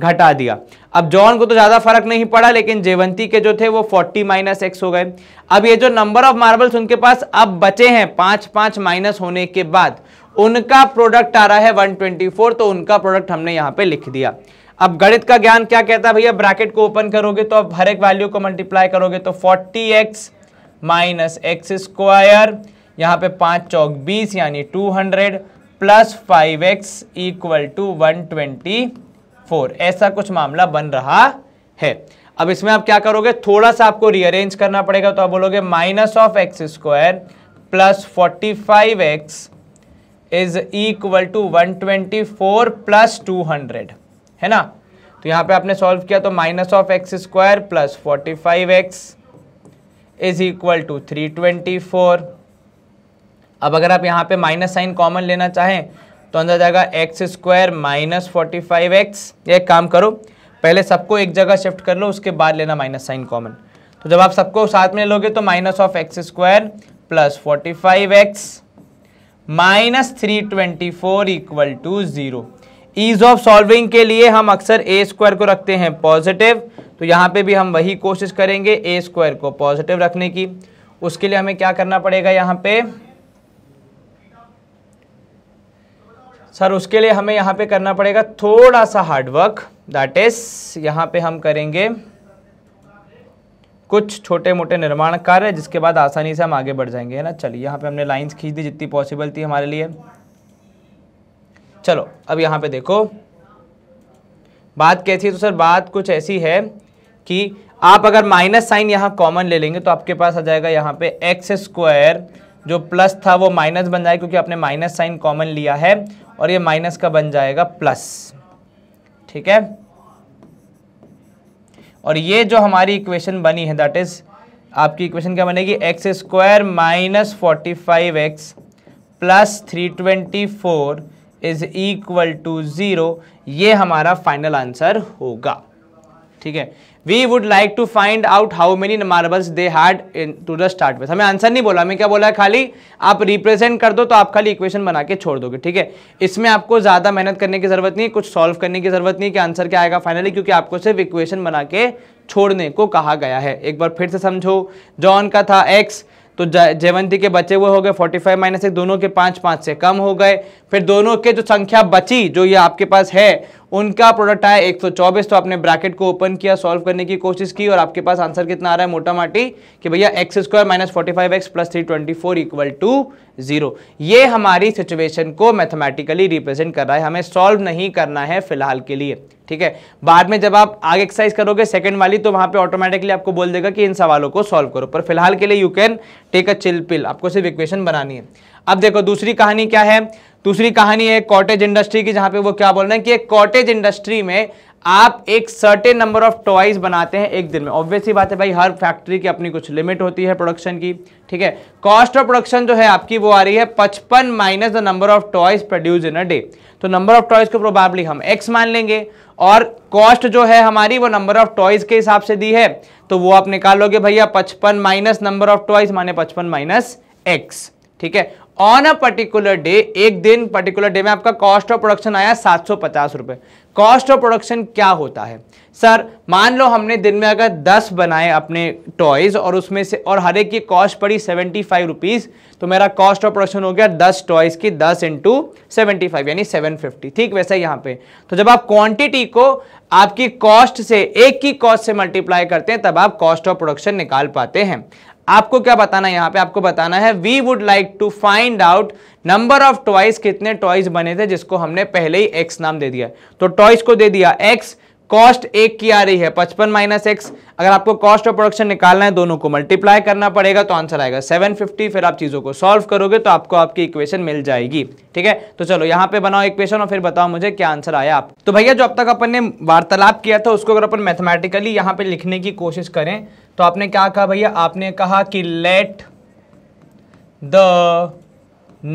घटा दिया अब जॉन को तो ज़्यादा फर्क नहीं पड़ा लेकिन जेवंती के जो थे वो 40 माइनस एक्स हो गए अब ये जो नंबर ऑफ मार्बल्स उनके पास अब बचे हैं पांच पांच माइनस होने के बाद उनका प्रोडक्ट आ रहा है 124 तो उनका प्रोडक्ट हमने यहाँ पे लिख दिया अब गणित का ज्ञान क्या कहता है भैया ब्रैकेट को ओपन करोगे तो अब हर एक वैल्यू को मल्टीप्लाई करोगे तो forty x minus x square यहाँ पे पांच चौक बीस यानी hundred plus five x equal to one twenty four ऐसा कुछ मामला बन रहा है अब इसमें आप क्या करोगे थोड़ा सा आपको रीअरेंज करना पड़ेगा तो आप बोलोगे minus of x square plus forty five x is equal to one twenty four plus two hundred है ना तो यहां पे आपने सॉल्व किया तो minus of x square plus forty five x is equal to three twenty four अब अगर आप यहां पे माइनस साइन कॉमन लेना चाहें तो अंदर जाएगा x square minus forty five x एक काम करो पहले सबको एक जगह शिफ्ट कर लो उसके बाद लेना माइनस साइन कॉमन तो जब आप सबको साथ में लोगे तो minus of x square plus forty five x minus three twenty four equal to zero ease of solving के लिए हम अक्सर ए स्क्वायर को रखते हैं पॉजिटिव तो यहाँ पे भी हम वही कोशिश करेंगे ए स्क्वायर को पॉजिटिव रखने की उसके लिए हमें क्या करना पड़ेगा यहाँ पे सर उसके लिए हमें यहाँ पे करना पड़ेगा थोड़ा सा हार्डवर्क दैट इज यहाँ पे हम करेंगे कुछ छोटे मोटे निर्माण कार्य जिसके बाद आसानी से हम आगे बढ़ जाएंगे है ना चलिए यहाँ पे हमने लाइंस खींच दी जितनी पॉसिबल थी हमारे लिए चलो अब यहाँ पे देखो बात कैसी है तो सर बात कुछ ऐसी है कि आप अगर माइनस साइन यहाँ कॉमन ले लेंगे तो आपके पास आ जाएगा यहाँ पे एक्स स्क्वायर जो प्लस था वो माइनस बन जाएगा क्योंकि आपने माइनस साइन कॉमन लिया है और ये माइनस का बन जाएगा प्लस ठीक है और ये जो हमारी इक्वेशन बनी है दैट इज आपकी इक्वेशन क्या बनेगी x square minus forty five x plus three twenty four is equal to zero ये हमारा फाइनल आंसर होगा ठीक है we would like to find out how many marbles they had in to the start with हमें answer नहीं बोला हमें क्या बोला है खाली आप रिप्रेजेंट कर दो तो आप खाली इक्वेशन बना के छोड़ दोगे ठीक है इसमें आपको ज़्यादा मेहनत करने की ज़रूरत नहीं कुछ सॉल्व करने की ज़रूरत नहीं कि आंसर क्या आएगा फाइनली क्योंकि आपको सिर्फ इक्वेशन बना के छोड़ने को कहा गया है एक बार फिर से समझो जॉन का था एक्स तो जयवंती के बचे हुए हो गए 45 फाइव माइनस एक दोनों के पाँच पाँच से कम हो गए फिर दोनों के जो संख्या बची जो ये आपके पास है उनका प्रोडक्ट आया एक तो आपने ब्रैकेट को ओपन किया सॉल्व करने की कोशिश की और आपके पास आंसर कितना आ रहा है मोटा माटी कि भैया x square minus forty five x plus three twenty four equal to zero ये हमारी सिचुएशन को मैथमेटिकली रिप्रेजेंट कर रहा है हमें सॉल्व नहीं करना है फिलहाल के लिए ठीक है बाद में जब आप आगे एक्सरसाइज करोगे सेकंड वाली तो वहां पे ऑटोमेटिकली आपको बोल देगा कि इन सवालों को सॉल्व करो पर फिलहाल के लिए you can take a chill pill आपको सिर्फ इक्वेशन बनानी है अब देखो दूसरी कहानी क्या है दूसरी कहानी है कॉटेज इंडस्ट्री की जहां पे वो क्या बोल रहे हैं कि कॉटेज इंडस्ट्री में आप एक सर्टेन नंबर ऑफ टॉयज बनाते हैं एक दिन में ऑब्वियसली बात है भाई हर फैक्ट्री की अपनी कुछ लिमिट होती है प्रोडक्शन की ठीक है कॉस्ट ऑफ प्रोडक्शन जो है आपकी वो आ रही है पचपन minus the number of toys produce in a day तो नंबर ऑफ टॉयज को प्रोबेबली हम एक्स मान लेंगे और कॉस्ट जो है हमारी वो नंबर ऑफ टॉयज के हिसाब से दी है तो वो आप निकालोगे भैया पचपन माइनस नंबर ऑफ टॉयज माने पचपन माइनस एक्स ठीक है ऑन अ पर्टिकुलर डे एक दिन पर्टिकुलर डे में आपका कॉस्ट ऑफ प्रोडक्शन आया सात सौ पचास रुपये कॉस्ट ऑफ प्रोडक्शन क्या होता है सर मान लो हमने दिन में अगर दस बनाए अपने टॉयज़ और उसमें से और हर एक की कॉस्ट पड़ी सेवेंटी फाइव रुपीज़ तो मेरा कॉस्ट ऑफ प्रोडक्शन हो गया दस टॉयज़ की दस इंटू सेवेंटी फाइव यानी सेवन फिफ्टी ठीक वैसे यहाँ पे तो जब आप क्वांटिटी को आपकी कॉस्ट से एक की कॉस्ट से मल्टीप्लाई करते हैं तब आप कॉस्ट ऑफ प्रोडक्शन निकाल पाते हैं आपको क्या बताना है यहाँ पे आपको बताना है we would like to find out number of toys कितने टॉयज बने थे जिसको हमने पहले ही एक्स नाम दे दिया तो टॉयज को दे दिया एक्स कॉस्ट एक की आ रही है पचपन माइनस एक्स अगर आपको कॉस्ट ऑफ प्रोडक्शन निकालना है दोनों को मल्टीप्लाई करना पड़ेगा तो आंसर आएगा 750 फिर आप चीज़ों को सॉल्व करोगे तो आपको आपकी इक्वेशन मिल जाएगी ठीक है तो चलो यहाँ पे बनाओ इक्वेशन और फिर बताओ मुझे क्या आंसर आया आप तो भैया जो अब तक अपन ने वार्तालाप किया था उसको अगर अपन मैथमेटिकली यहाँ पे लिखने की कोशिश करें तो आपने क्या कहा भैया आपने कहा कि let the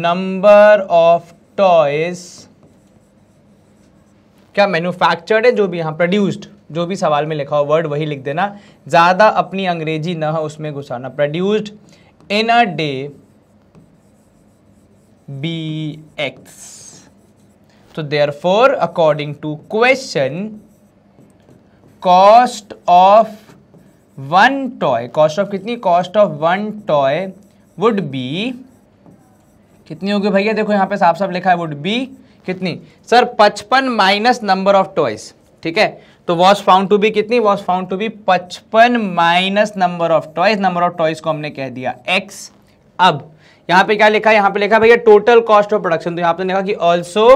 number of toys क्या मैन्युफैक्चर्ड है जो भी यहाँ प्रोड्यूस्ड जो भी सवाल में लिखा हो वर्ड वही लिख देना ज़्यादा अपनी अंग्रेजी न हो उसमें घुसाना produced in a day be x तो therefore according to question cost of one toy cost of कितनी cost of one toy would be कितनी होगी भैया देखो यहाँ पे साफ साफ लिखा है वुड बी कितनी सर पचपन माइनस नंबर ऑफ टॉयज ठीक है तो वॉज फाउंड टू बी कितनी वॉज फाउंड टू बी पचपन minus number of toys number of toys को हमने कह दिया एक्स अब यहां पे क्या लिखा है यहां पे लिखा भैया टोटल कॉस्ट ऑफ प्रोडक्शन तो यहां पे लिखा कि also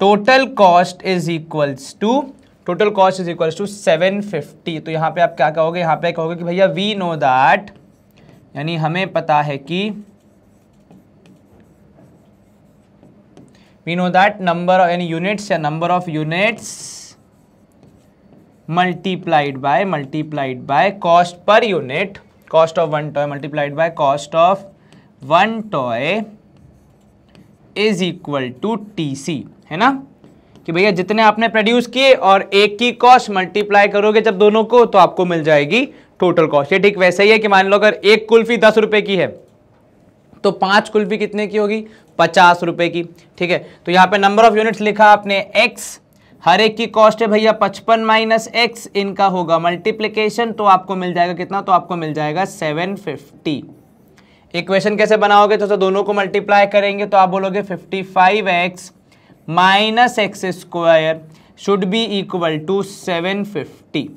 total cost is equals to total cost is equals to seven fifty तो यहां पे आप क्या कहोगे यहां पे कहोगे कि भैया वी नो दैट यानी हमें पता है कि we know that number in units या number of units multiplied by multiplied by cost per unit cost of one toy multiplied by cost of one toy is equal to TC है ना कि भैया जितने आपने प्रोड्यूस किए और एक की कॉस्ट मल्टीप्लाई करोगे जब दोनों को तो आपको मिल जाएगी टोटल कॉस्ट ये ठीक वैसे ही है कि मान लो अगर एक कुल्फी दस रुपए की है तो पांच कुल्फी कितने की होगी पचास रुपए की ठीक है तो यहाँ पे नंबर ऑफ यूनिट्स लिखा आपने एक्स हर एक की कॉस्ट है भैया पचपन माइनस एक्स इनका होगा मल्टीप्लीकेशन तो आपको मिल जाएगा कितना तो आपको मिल जाएगा सेवन फिफ्टी इक्वेशन कैसे बनाओगे तो, तो दोनों को मल्टीप्लाई करेंगे तो आप बोलोगे fifty five x minus x square should be equal to seven fifty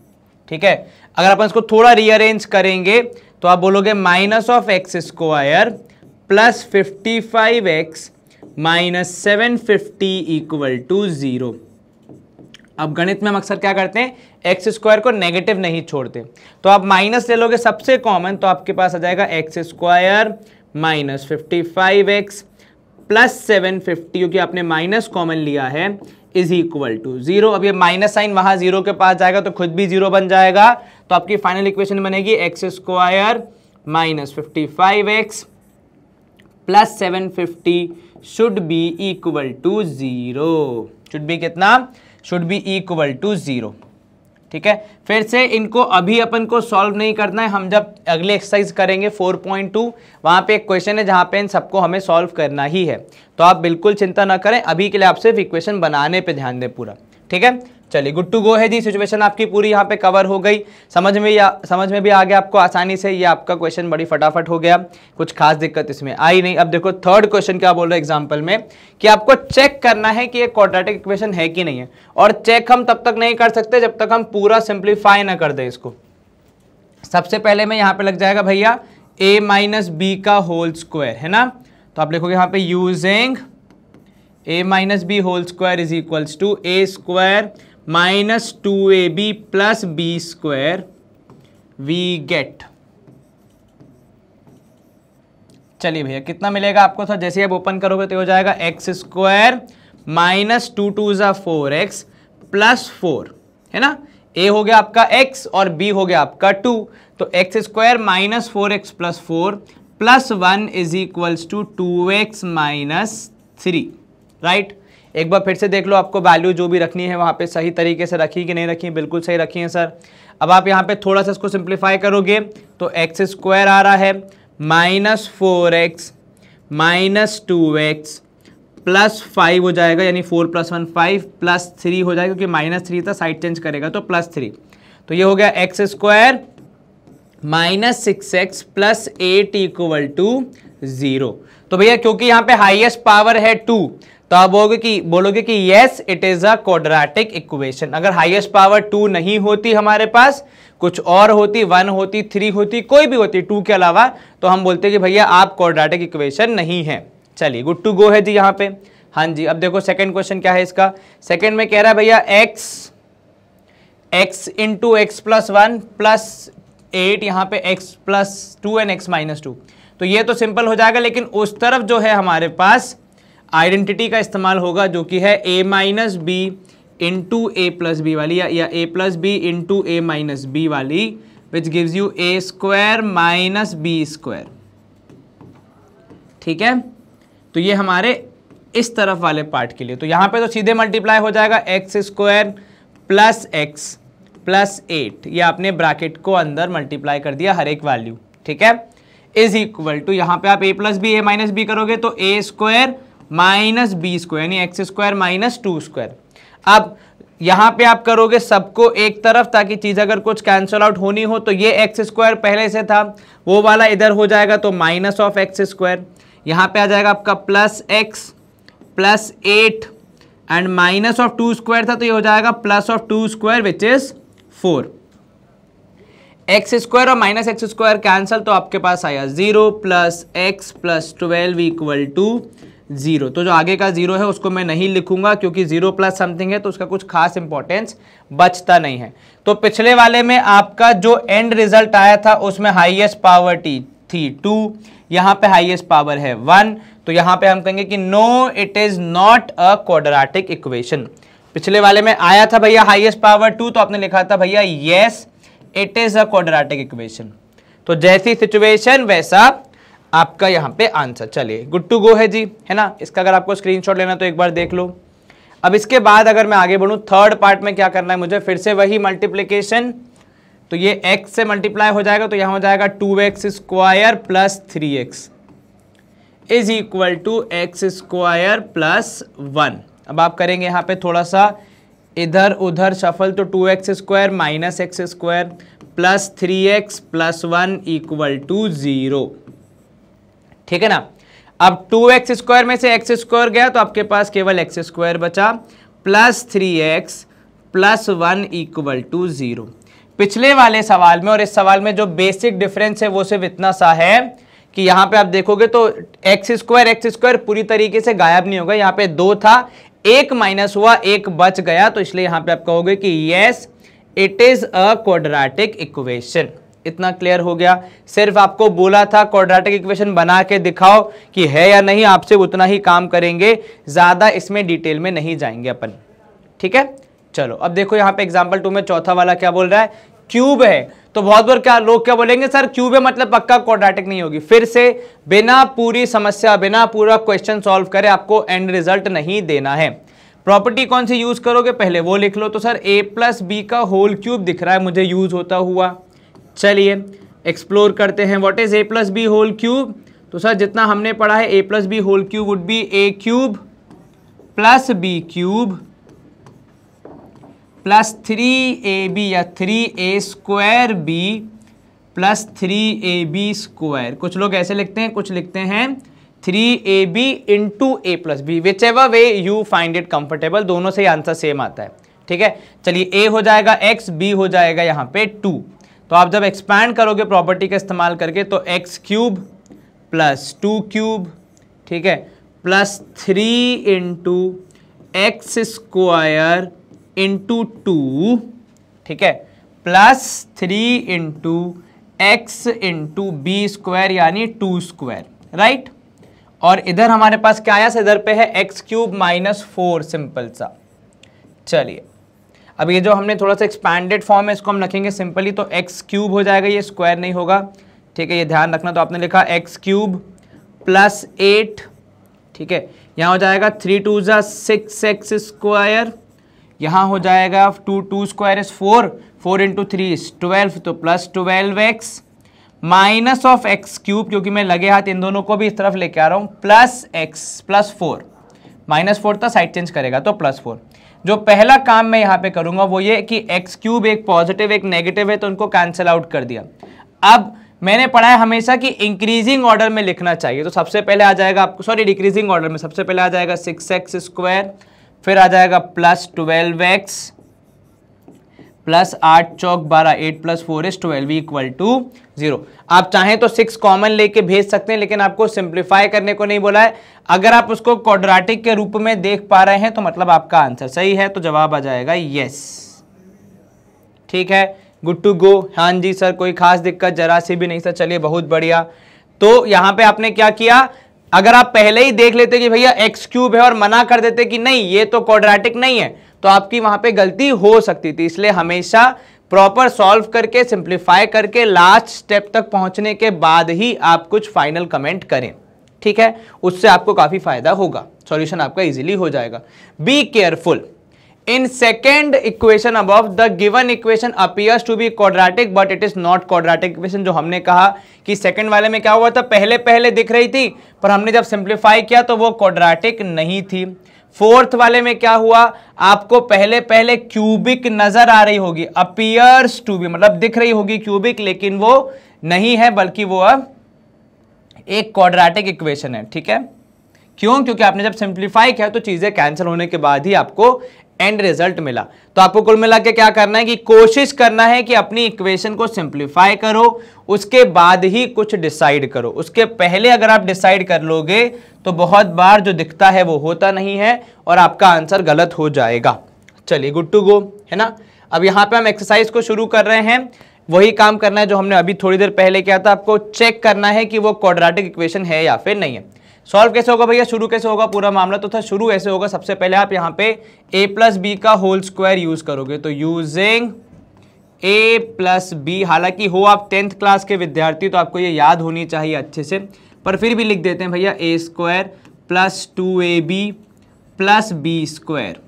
ठीक है अगर अपन इसको थोड़ा रीअरेंज करेंगे तो आप बोलोगे minus of x square plus fifty five x minus seven fifty equal to zero अब गणित में हम अक्सर क्या करते हैं एक्स स्क्वायर को नेगेटिव नहीं छोड़ते तो आप माइनस ले लोगे सबसे कॉमन तो आपके पास आ जाएगा x square minus fifty five x plus seven fifty क्योंकि आपने माइनस कॉमन लिया है इज इक्वल टू जीरो अब ये माइनस साइन वहाँ जीरो के पास जाएगा तो खुद भी जीरो बन जाएगा तो आपकी फाइनल इक्वेशन बनेगी x square minus fifty five x plus seven fifty should be equal to zero should be कितना should be equal to zero ठीक है फिर से इनको अभी अपन को सॉल्व नहीं करना है हम जब अगले एक्सरसाइज करेंगे 4.2 पॉइंट टू वहाँ पर एक क्वेश्चन है जहाँ पे इन सबको हमें सॉल्व करना ही है तो आप बिल्कुल चिंता ना करें अभी के लिए आप सिर्फ इक्वेशन बनाने पे ध्यान दें पूरा ठीक है चलिए गुड टू गो है जी सिचुएशन आपकी पूरी यहाँ पे कवर हो गई समझ में या समझ में भी आ गया आपको आसानी से ये आपका क्वेश्चन बड़ी फटाफट हो गया कुछ खास दिक्कत इसमें आई नहीं अब देखो थर्ड क्वेश्चन क्या बोल रहे एग्जाम्पल में कि आपको चेक करना है कि ये क्वाड्रेटिक इक्वेशन है कि नहीं है और चेक हम तब तक नहीं कर सकते जब तक हम पूरा सिंप्लीफाई ना कर दें इसको सबसे पहले में यहाँ पे लग जाएगा भैया ए माइनस बी का होल स्क्वायर है ना तो आप देखोगे यहाँ पे using a minus b whole square is equals to a square minus two a b plus b square we get चलिए भैया कितना मिलेगा आपको सर जैसे आप ओपन करोगे तो हो जाएगा x square minus two two ज़ा फोर एक्स प्लस फोर है ना ए हो गया आपका एक्स और बी हो गया आपका टू तो x square minus four x plus four plus one is equals to two x minus three right एक बार फिर से देख लो आपको वैल्यू जो भी रखनी है वहाँ पे सही तरीके से रखी कि नहीं रखी बिल्कुल सही रखी है सर अब आप यहाँ पे थोड़ा सा इसको सिंप्लीफाई करोगे तो एक्स स्क्वायर आ रहा है minus four x minus two x plus five हो जाएगा यानी four plus one five plus three हो जाएगा क्योंकि माइनस थ्री था साइड चेंज करेगा तो प्लस थ्री तो ये हो गया x square minus six x plus eight equal to zero तो भैया क्योंकि यहाँ पे हाईएस्ट पावर है टू तो आप बोलोगे कि बोलोगे कि yes it is a quadratic equation अगर हाईएस्ट पावर टू नहीं होती हमारे पास कुछ और होती वन होती थ्री होती कोई भी होती टू के अलावा तो हम बोलते कि भैया आप क्वाड्रेटिक इक्वेशन नहीं है चलिए गुड टू गो है जी यहाँ पे हाँ जी अब देखो सेकंड क्वेश्चन क्या है इसका सेकंड में कह रहा है भैया x x into x plus one plus eight यहाँ पे x plus two and x minus two तो ये तो सिंपल हो जाएगा लेकिन उस तरफ जो है हमारे पास आइडेंटिटी का इस्तेमाल होगा जो कि है a minus b into a plus b वाली या, या a plus b into a minus b वाली which gives you a square minus b square ठीक है तो ये हमारे इस तरफ वाले पार्ट के लिए तो यहाँ पे तो सीधे मल्टीप्लाई हो जाएगा x square plus x plus eight ये आपने ब्रैकेट को अंदर मल्टीप्लाई कर दिया हर एक वैल्यू ठीक है इज इक्वल टू यहाँ पे आप a plus b a minus b करोगे तो a square minus b square यानी x square minus two square अब यहाँ पे आप करोगे सबको एक तरफ ताकि चीज़ अगर कुछ कैंसिल आउट होनी हो तो ये एक्स स्क्वायर पहले से था वो वाला इधर हो जाएगा तो माइनस ऑफ एक्स स्क्वायर यहाँ पे आ जाएगा आपका plus x plus eight and minus of two square था तो ये हो जाएगा plus of two square which is four x square और माइनस एक्स स्क्वायर कैंसल तो आपके पास आया zero plus x plus twelve equal to zero तो जो आगे का जीरो है उसको मैं नहीं लिखूंगा क्योंकि जीरो प्लस समथिंग है तो उसका कुछ खास इंपॉर्टेंस बचता नहीं है तो पिछले वाले में आपका जो एंड रिजल्ट आया था उसमें हाइएस्ट पावर टी थी टू यहाँ पे हाईएस्ट पावर है वन तो यहाँ पे हम कहेंगे कि no it is not a quadratic equation पिछले वाले में आया था भैया हाईएस्ट पावर टू तो आपने लिखा था भैया yes it is a quadratic equation तो जैसी सिचुएशन वैसा आपका यहाँ पे आंसर चलिए गुड टू गो है जी है ना इसका अगर आपको स्क्रीनशॉट लेना तो एक बार देख लो अब इसके बाद अगर मैं आगे बढ़ूँ थर्ड पार्ट में क्या करना है मुझे फिर से वही मल्टीप्लीकेशन तो ये एक्स से मल्टीप्लाई हो जाएगा तो यहाँ हो जाएगा two x square plus three x is equal to x square plus one अब आप करेंगे यहाँ पे थोड़ा सा इधर उधर सफल तो two x square minus x square plus three x plus one equal to zero ठीक है ना अब टू एक्स स्क्वायर में से एक्स स्क्वायर गया तो आपके पास केवल एक्स स्क्वायर बचा plus three x plus one equal to zero पिछले वाले सवाल में और इस सवाल में जो बेसिक डिफरेंस है वो सिर्फ इतना सा है कि यहाँ पे आप देखोगे तो एक्स स्क्वायर एक्स स्क्वायर पूरी तरीके से गायब नहीं होगा यहाँ पे दो था एक माइनस हुआ एक बच गया तो इसलिए यहाँ पे आप कहोगे कि yes it is a quadratic equation इतना क्लियर हो गया सिर्फ आपको बोला था क्वाड्रेटिक इक्वेशन बना के दिखाओ कि है या नहीं आपसे उतना ही काम करेंगे ज़्यादा इसमें डिटेल में नहीं जाएंगे अपन ठीक है चलो अब देखो यहाँ पे एग्जाम्पल टू में चौथा वाला क्या बोल रहा है क्यूब है तो बहुत बार क्या लोग क्या बोलेंगे सर क्यूब है मतलब पक्का क्वाड्रेटिक नहीं होगी फिर से बिना पूरी समस्या बिना पूरा क्वेश्चन सॉल्व करे आपको एंड रिजल्ट नहीं देना है प्रॉपर्टी कौन सी यूज करोगे पहले वो लिख लो तो सर ए प्लस बी का होल क्यूब दिख रहा है मुझे यूज होता हुआ चलिए एक्सप्लोर करते हैं what is a plus b whole cube तो सर जितना हमने पढ़ा है a plus b whole cube would be a cube plus b cube plus three a b या three a square b plus three a b square कुछ लोग ऐसे लिखते हैं कुछ लिखते हैं three a b into a plus b whichever way you find it comfortable दोनों से आंसर सेम आता है ठीक है चलिए ए हो जाएगा एक्स बी हो जाएगा यहाँ पे टू तो आप जब एक्सपैंड करोगे प्रॉपर्टी का इस्तेमाल करके तो x cube plus two cube ठीक है plus three into x square into two ठीक है plus three into x into b square यानी टू स्क्वायर राइट और इधर हमारे पास क्या आया इधर पे है x cube minus four simple सा चलिए अब ये जो हमने थोड़ा सा एक्सपैंडेड फॉर्म है इसको हम रखेंगे सिंपली तो एक्स क्यूब हो जाएगा ये स्क्वायर नहीं होगा ठीक है ये ध्यान रखना तो आपने लिखा एक्स क्यूब प्लस एट ठीक है यहाँ हो जाएगा थ्री टू ज़ा सिक्स एक्स स्क्वायर यहाँ हो जाएगा two two square is four four into three is twelve तो plus twelve x minus of x cube क्योंकि मैं लगे हाथ इन दोनों को भी इस तरफ लेके आ रहा हूँ plus x plus four minus four था साइड चेंज करेगा तो प्लस फोर जो पहला काम मैं यहाँ पे करूँगा वो ये कि एक्स क्यूब एक पॉजिटिव एक नेगेटिव है तो उनको कैंसिल आउट कर दिया अब मैंने पढ़ा है हमेशा कि इंक्रीजिंग ऑर्डर में लिखना चाहिए तो सबसे पहले आ जाएगा आपको सॉरी डिक्रीजिंग ऑर्डर में सबसे पहले आ जाएगा सिक्स एक्स स्क्वायर फिर आ जाएगा प्लस ट्वेल्व एक्स प्लस आठ चौक बारह eight plus four is twelve equal to zero आप चाहें तो सिक्स कॉमन लेके भेज सकते हैं लेकिन आपको सिंप्लीफाई करने को नहीं बोला है अगर आप उसको क्वाड्रेटिक के रूप में देख पा रहे हैं तो मतलब आपका आंसर सही है तो जवाब आ जाएगा यस ठीक है गुड टू गो हाँ जी सर कोई खास दिक्कत जरा सी भी नहीं सर चलिए बहुत बढ़िया तो यहाँ पे आपने क्या किया अगर आप पहले ही देख लेते कि भैया एक्स क्यूब है और मना कर देते कि नहीं ये तो क्वाड्रेटिक नहीं है तो आपकी वहां पे गलती हो सकती थी इसलिए हमेशा प्रॉपर सॉल्व करके सिंप्लीफाई करके लास्ट स्टेप तक पहुंचने के बाद ही आप कुछ फाइनल कमेंट करें ठीक है उससे आपको काफ़ी फायदा होगा सॉल्यूशन आपका इजीली हो जाएगा be careful in second equation अब the given equation appears to be quadratic but it is not quadratic equation जो हमने कहा कि सेकेंड वाले में क्या हुआ था पहले पहले दिख रही थी पर हमने जब सिंप्लीफाई किया तो वो quadratic नहीं थी फोर्थ वाले में क्या हुआ आपको पहले पहले क्यूबिक नजर आ रही होगी अपियर्स टू बी मतलब दिख रही होगी क्यूबिक लेकिन वो नहीं है बल्कि वो अब एक क्वाड्रेटिक इक्वेशन है ठीक है क्यों क्योंकि आपने जब सिंप्लीफाई किया तो चीज़ें कैंसिल होने के बाद ही आपको एंड रिजल्ट मिला तो आपको कुल मिला के क्या करना है कि कोशिश करना है कि अपनी इक्वेशन को सिंप्लीफाई करो उसके बाद ही कुछ डिसाइड करो उसके पहले अगर आप डिसाइड कर लोगे तो बहुत बार जो दिखता है वो होता नहीं है और आपका आंसर गलत हो जाएगा चलिए गुड टू गो है ना अब यहाँ पे हम एक्सरसाइज को शुरू कर रहे हैं वही काम करना है जो हमने अभी थोड़ी देर पहले किया था आपको चेक करना है कि वो क्वाड्रेटिक इक्वेशन है या फिर नहीं है सॉल्व कैसे होगा भैया शुरू कैसे होगा पूरा मामला तो था शुरू ऐसे होगा सबसे पहले आप यहाँ पे ए प्लस बी का होल स्क्वायर यूज करोगे तो यूजिंग ए प्लस बी हालांकि हो आप टेंथ क्लास के विद्यार्थी तो आपको ये याद होनी चाहिए अच्छे से पर फिर भी लिख देते हैं भैया a square plus two a b plus b square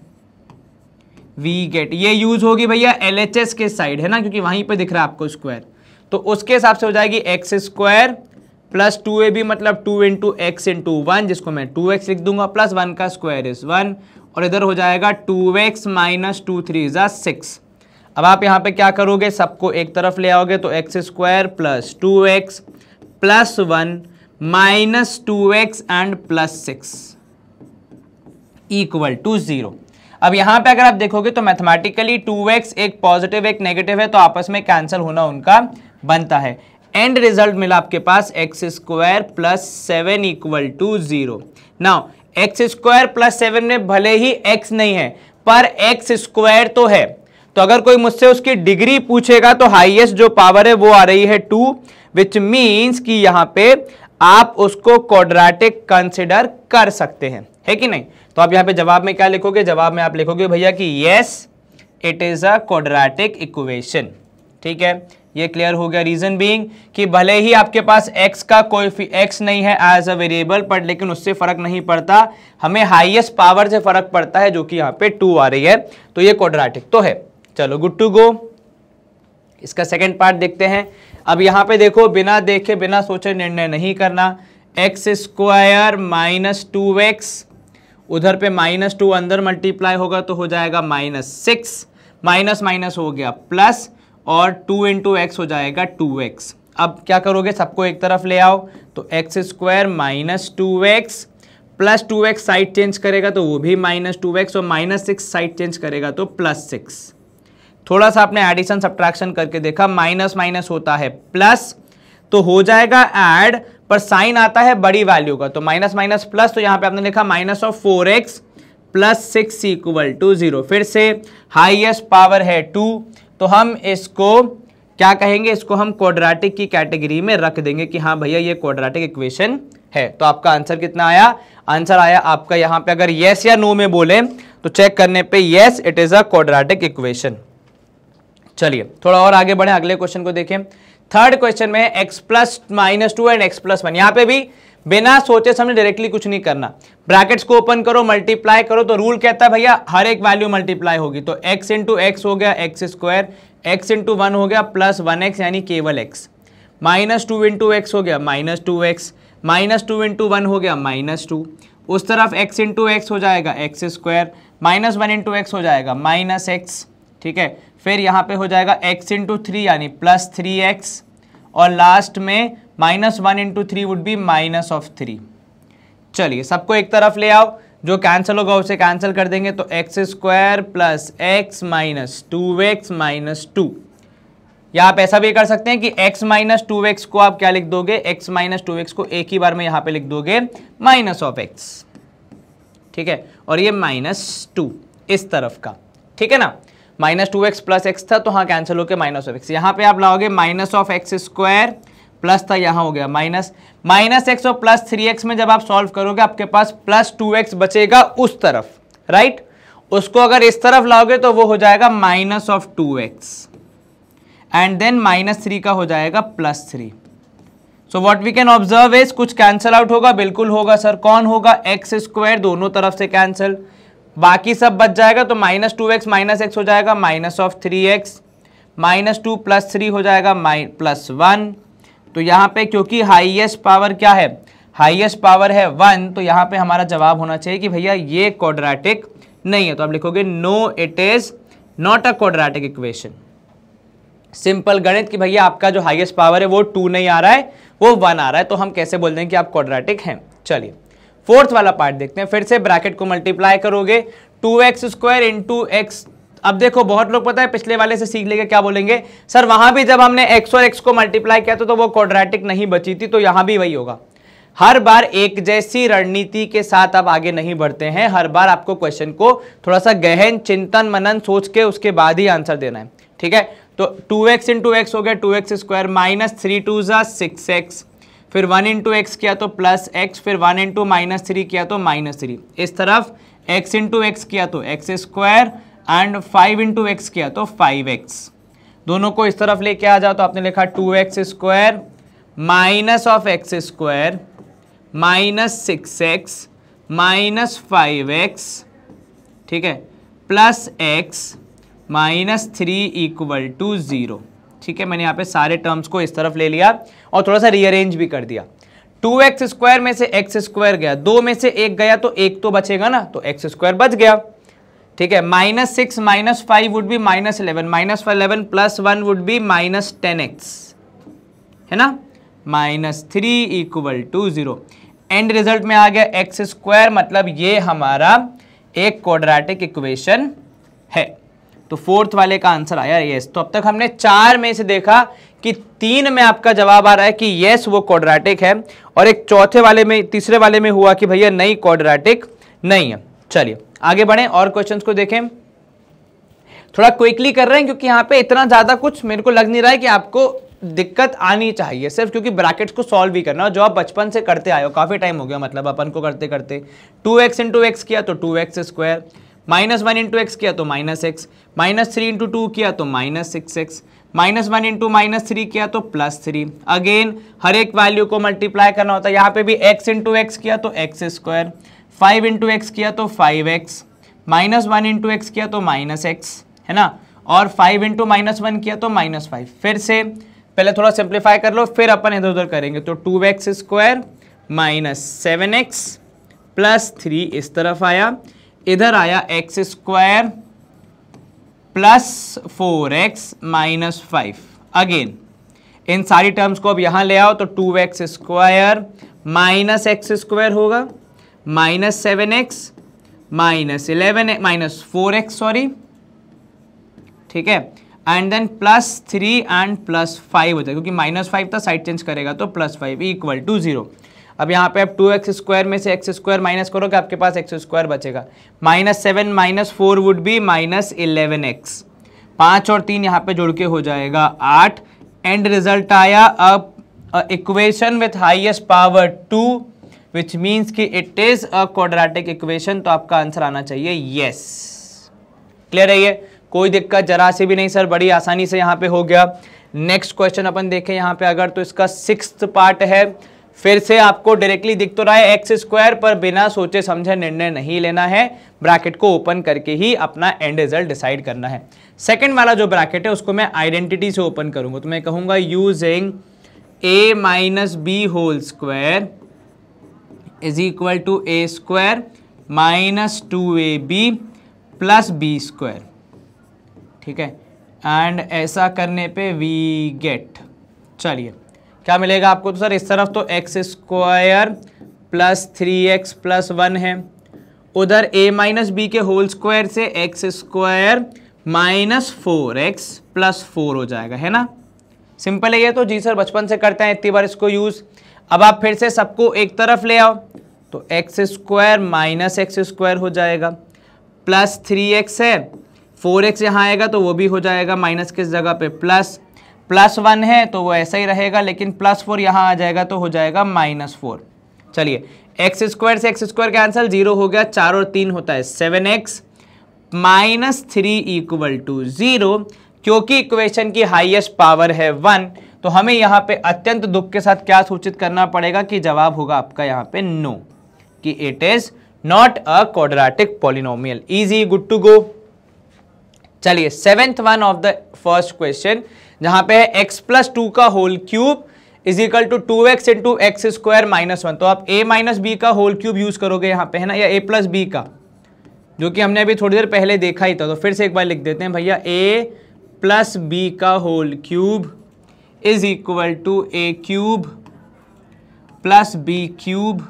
we get ये यूज होगी भैया एल एच एस के साइड है ना क्योंकि वहीं पे दिख रहा है आपको स्क्वायर तो उसके हिसाब से हो जाएगी x square plus two a भी मतलब two into x into one जिसको मैं टू एक्स लिख दूंगा प्लस वन का स्क्वायर इज वन और इधर हो जाएगा two x minus two three is a six अब आप यहाँ पे क्या करोगे सबको एक तरफ ले आओगे तो x square plus two x plus one minus two x and plus six equal to zero अब यहाँ पे अगर आप देखोगे तो मैथमेटिकली टू एक्स एक पॉजिटिव एक नेगेटिव है तो आपस में कैंसिल होना उनका बनता है एंड रिजल्ट मिला आपके पास x square plus seven equal to zero now x square plus seven में भले ही एक्स नहीं है पर एक्स स्क्वायर तो है तो अगर कोई मुझसे उसकी डिग्री पूछेगा तो हाईएस्ट जो पावर है वो आ रही है टू विच मीन्स कि यहां पे आप उसको क्वाड्रेटिक कंसिडर कर सकते हैं है कि नहीं तो आप यहां पे जवाब में क्या लिखोगे जवाब में आप लिखोगे भैया कि yes it is a quadratic equation ठीक है ये क्लियर हो गया रीजन बीइंग कि भले ही आपके पास एक्स का कोई एक्स नहीं है एज अ वेरिएबल बट लेकिन उससे फर्क नहीं पड़ता हमें हाईएस्ट पावर से फर्क पड़ता है जो कि यहां पे टू आ रही है तो ये क्वाड्रेटिक तो है चलो गुड टू गो इसका सेकेंड पार्ट देखते हैं अब यहां पे देखो बिना देखे बिना सोचे निर्णय नहीं करना x square minus two x उधर पे माइनस टू अंदर मल्टीप्लाई होगा तो हो जाएगा माइनस सिक्स माइनस माइनस हो गया प्लस और टू इंटू एक्स हो जाएगा टू एक्स अब क्या करोगे सबको एक तरफ ले आओ तो x square minus two x plus two x side change करेगा तो वो भी माइनस टू एक्स और माइनस सिक्स साइड चेंज करेगा तो प्लस सिक्स थोड़ा सा आपने एडिशन सब्ट्रैक्शन करके देखा माइनस माइनस होता है प्लस तो हो जाएगा ऐड पर साइन आता है बड़ी वैल्यू का तो माइनस माइनस प्लस तो यहाँ पे आपने देखा minus of four x plus six equal to zero फिर से हाईएस्ट पावर है टू तो हम इसको क्या कहेंगे इसको हम क्वाड्रेटिक की कैटेगरी में रख देंगे कि हाँ भैया ये क्वाड्रेटिक इक्वेशन है तो आपका आंसर कितना आया आंसर आया आपका यहाँ पे अगर येस या नो में बोले तो चेक करने पे yes it is a quadratic equation चलिए थोड़ा और आगे बढ़े अगले क्वेश्चन को देखें थर्ड क्वेश्चन में x plus minus two and x plus one यहाँ पे भी बिना सोचे समझे डायरेक्टली कुछ नहीं करना ब्रैकेट्स को ओपन करो मल्टीप्लाई करो तो रूल कहता है भैया हर एक वैल्यू मल्टीप्लाई होगी तो एक्स इंटू एक्स हो गया x square x into one हो गया प्लस वन एक्स यानी केवल x minus two into x हो गया minus two x minus two into one हो गया माइनस टू उस तरफ एक्स इंटू एक्स हो जाएगा x square minus one into x हो जाएगा माइनस एक्स ठीक है फिर यहाँ पे हो जाएगा एक्स इंटू थ्री यानी प्लस थ्री एक्स और लास्ट में minus one into three would be minus of three चलिए सबको एक तरफ ले आओ जो कैंसिल होगा उसे कैंसिल कर देंगे तो x square plus x minus two x minus two या आप ऐसा भी कर सकते हैं कि x माइनस टू एक्स को आप क्या लिख दोगे x माइनस टू एक्स को एक ही बार में यहां पे लिख दोगे माइनस ऑफ x ठीक है और ये माइनस टू इस तरफ का ठीक है ना minus two x plus x था तो हाँ कैंसिल होकर माइनस ऑफ एक्स यहाँ पे आप लाओगे minus of x square plus था यहाँ हो गया माइनस माइनस एक्स और प्लस थ्री एक्स में जब आप सॉल्व करोगे आपके पास प्लस टू एक्स बचेगा उस तरफ राइट उसको अगर इस तरफ लाओगे तो वो हो जाएगा minus of two x and then minus three का हो जाएगा plus three so what we can observe is कुछ कैंसल आउट होगा बिल्कुल होगा सर कौन होगा एक्स स्क्वायर दोनों तरफ से कैंसिल बाकी सब बच जाएगा तो minus two x minus x हो जाएगा minus of three x minus two plus three हो जाएगा माइ प्लस वन तो यहाँ पे क्योंकि हाईएस्ट पावर क्या है हाईएस्ट पावर है वन तो यहाँ पे हमारा जवाब होना चाहिए कि भैया ये क्वाड्रेटिक नहीं है तो आप लिखोगे no it is not a quadratic equation simple गणित कि भैया आपका जो हाईएस्ट पावर है वो टू नहीं आ रहा है वो वन आ रहा है तो हम कैसे बोल दें कि आप क्वाड्रेटिक हैं चलिए फोर्थ वाला पार्ट देखते हैं फिर से ब्रैकेट को मल्टीप्लाई करोगे two x square into x अब देखो बहुत लोग पता है पिछले वाले से सीख लेके क्या बोलेंगे सर वहां भी जब हमने एक्स और एक्स को मल्टीप्लाई किया था तो वो क्वाड्रेटिक नहीं बची थी तो यहां भी वही होगा हर बार एक जैसी रणनीति के साथ आप आगे नहीं बढ़ते हैं हर बार आपको क्वेश्चन को थोड़ा सा गहन चिंतन मनन सोच के उसके बाद ही आंसर देना है ठीक है तो टू एक्स इंटू एक्स हो गया two x square minus three two ज़ा सिक्स एक्स फिर वन इंटू एक्स किया तो प्लस एक्स फिर वन इंटू माइनस थ्री किया तो माइनस थ्री इस तरफ एक्स इंटू एक्स किया तो x square and five into x किया तो फाइव एक्स दोनों को इस तरफ लेके आ जाओ तो आपने लिखा two x square minus of x square minus six x minus five x ठीक है plus x minus three equal to zero ठीक है मैंने यहाँ पे सारे टर्म्स को इस तरफ ले लिया और थोड़ा सा रीअरेंज भी कर दिया टू एक्स स्क्वायर में से एक्स स्क्वायर गया दो में से एक गया तो एक तो बचेगा ना तो एक्स स्क्वायर बच गया ठीक है minus six minus five would be minus eleven minus eleven plus one would be minus ten x है ना minus three equal to zero end result में आ गया एक्स स्क्वायर मतलब ये हमारा एक क्वाड्रेटिक इक्वेशन है तो फोर्थ वाले का आंसर आया यस तो अब तक हमने चार में से देखा कि तीन में आपका जवाब आ रहा है कि येस वो क्वाड्रेटिक है और एक चौथे वाले में तीसरे वाले में हुआ कि भैया नहीं क्वाड्रेटिक नहीं है चलिए आगे बढ़ें और क्वेश्चन को देखें थोड़ा क्विकली कर रहे हैं क्योंकि यहाँ पे इतना ज़्यादा कुछ मेरे को लग नहीं रहा है कि आपको दिक्कत आनी चाहिए सिर्फ क्योंकि ब्रैकेट्स को सॉल्व भी करना और जो आप बचपन से करते आए हो काफ़ी टाइम हो गया मतलब अपन को करते करते टू एक्स इंटू एक्स किया तो two x square minus one into x किया तो minus x minus three into two किया तो minus six x minus one into minus three किया तो प्लस थ्री अगेन हर एक वैल्यू को मल्टीप्लाई करना होता है यहाँ पे भी एक्स इंटू एक्स किया तो x square five into x किया तो five x minus one into x किया तो माइनस एक्स है ना और फाइव इंटू माइनस वन किया तो माइनस फाइव फिर से पहले थोड़ा सिंप्लीफाई कर लो फिर अपन इधर उधर करेंगे तो two x square minus seven x plus three इस तरफ आया इधर आया x square plus four x minus five again इन सारी टर्म्स को अब यहाँ ले आओ तो two x square minus x square होगा minus seven x minus eleven minus four x sorry ठीक है and then plus three and plus five होता है क्योंकि माइनस फाइव था साइड चेंज करेगा तो plus five equal to zero अब यहाँ पे आप टू एक्स स्क्वायर में से एक्स स्क्वायर माइनस करोगे आपके पास एक्स स्क्वायर बचेगा minus seven minus four would be minus eleven x पाँच और तीन यहाँ पे जोड़ के हो जाएगा आठ एंड रिजल्ट आया अब equation with highest power two which means कि it is a quadratic equation तो आपका आंसर आना चाहिए येस क्लियर है ये कोई दिक्कत जरा से भी नहीं सर बड़ी आसानी से यहाँ पे हो गया नेक्स्ट क्वेश्चन अपन देखें यहाँ पे अगर तो इसका सिक्स पार्ट है फिर से आपको डायरेक्टली दिख तो रहा है एक्स स्क्वायर पर बिना सोचे समझे निर्णय नहीं लेना है ब्रैकेट को ओपन करके ही अपना एंड रिजल्ट डिसाइड करना है सेकंड वाला जो ब्रैकेट है उसको मैं आइडेंटिटी से ओपन करूंगा तो मैं कहूंगा using a minus b whole square is equal to a square minus two a b plus b square ठीक है एंड ऐसा करने पे वी गेट चलिए क्या मिलेगा आपको तो सर इस तरफ तो x square plus three x plus one है उधर ए माइनस बी के होल स्क्वायर से x square minus four x plus four हो जाएगा है ना सिंपल है ये तो जी सर बचपन से करते हैं इतनी बार इसको यूज़ अब आप फिर से सबको एक तरफ ले आओ तो x square minus x square हो जाएगा प्लस थ्री एक्स है फोर एक्स यहाँ आएगा तो वो भी हो जाएगा माइनस किस जगह पे प्लस प्लस वन है तो वो ऐसा ही रहेगा लेकिन प्लस फोर यहाँ आ जाएगा तो हो जाएगा माइनस फोर चलिए एक्स स्क्वायर से एक्स स्क्वायर का आंसर जीरो हो गया चार और तीन होता है seven x minus three equal to zero क्योंकि इक्वेशन की हाइएस्ट पावर है वन तो हमें यहाँ पे अत्यंत दुख के साथ क्या सूचित करना पड़ेगा कि जवाब होगा आपका यहाँ पे नो कि it is not a quadratic polynomial easy good to go चलिए seventh one of the first question जहां पे है एक्स प्लस टू का whole cube is equal to two x into x square minus one तो आप a minus b का whole cube use करोगे यहाँ पे है ना या ए प्लस बी का जो कि हमने अभी थोड़ी देर पहले देखा ही था तो फिर से एक बार लिख देते हैं भैया ए प्लस बी का whole cube is equal to a cube plus b cube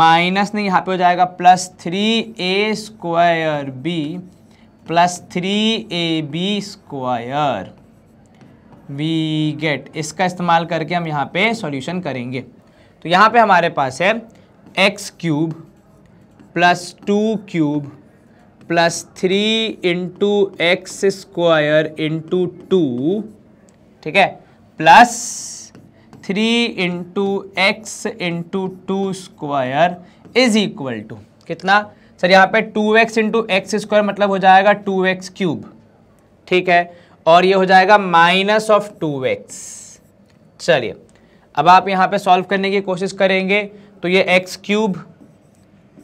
minus नहीं यहाँ पे हो जाएगा plus three a square b plus three a b square we get इसका इस्तेमाल करके हम यहाँ पे सॉल्यूशन करेंगे तो यहाँ पे हमारे पास है x cube plus two cube plus three into x square into two ठीक है plus three into x into two square is equal to कितना सर यहाँ पे two x into x square मतलब हो जाएगा टू एक्स क्यूब ठीक है और ये हो जाएगा माइनस ऑफ टू एक्स चलिए अब आप यहाँ पे सॉल्व करने की कोशिश करेंगे तो ये एक्स क्यूब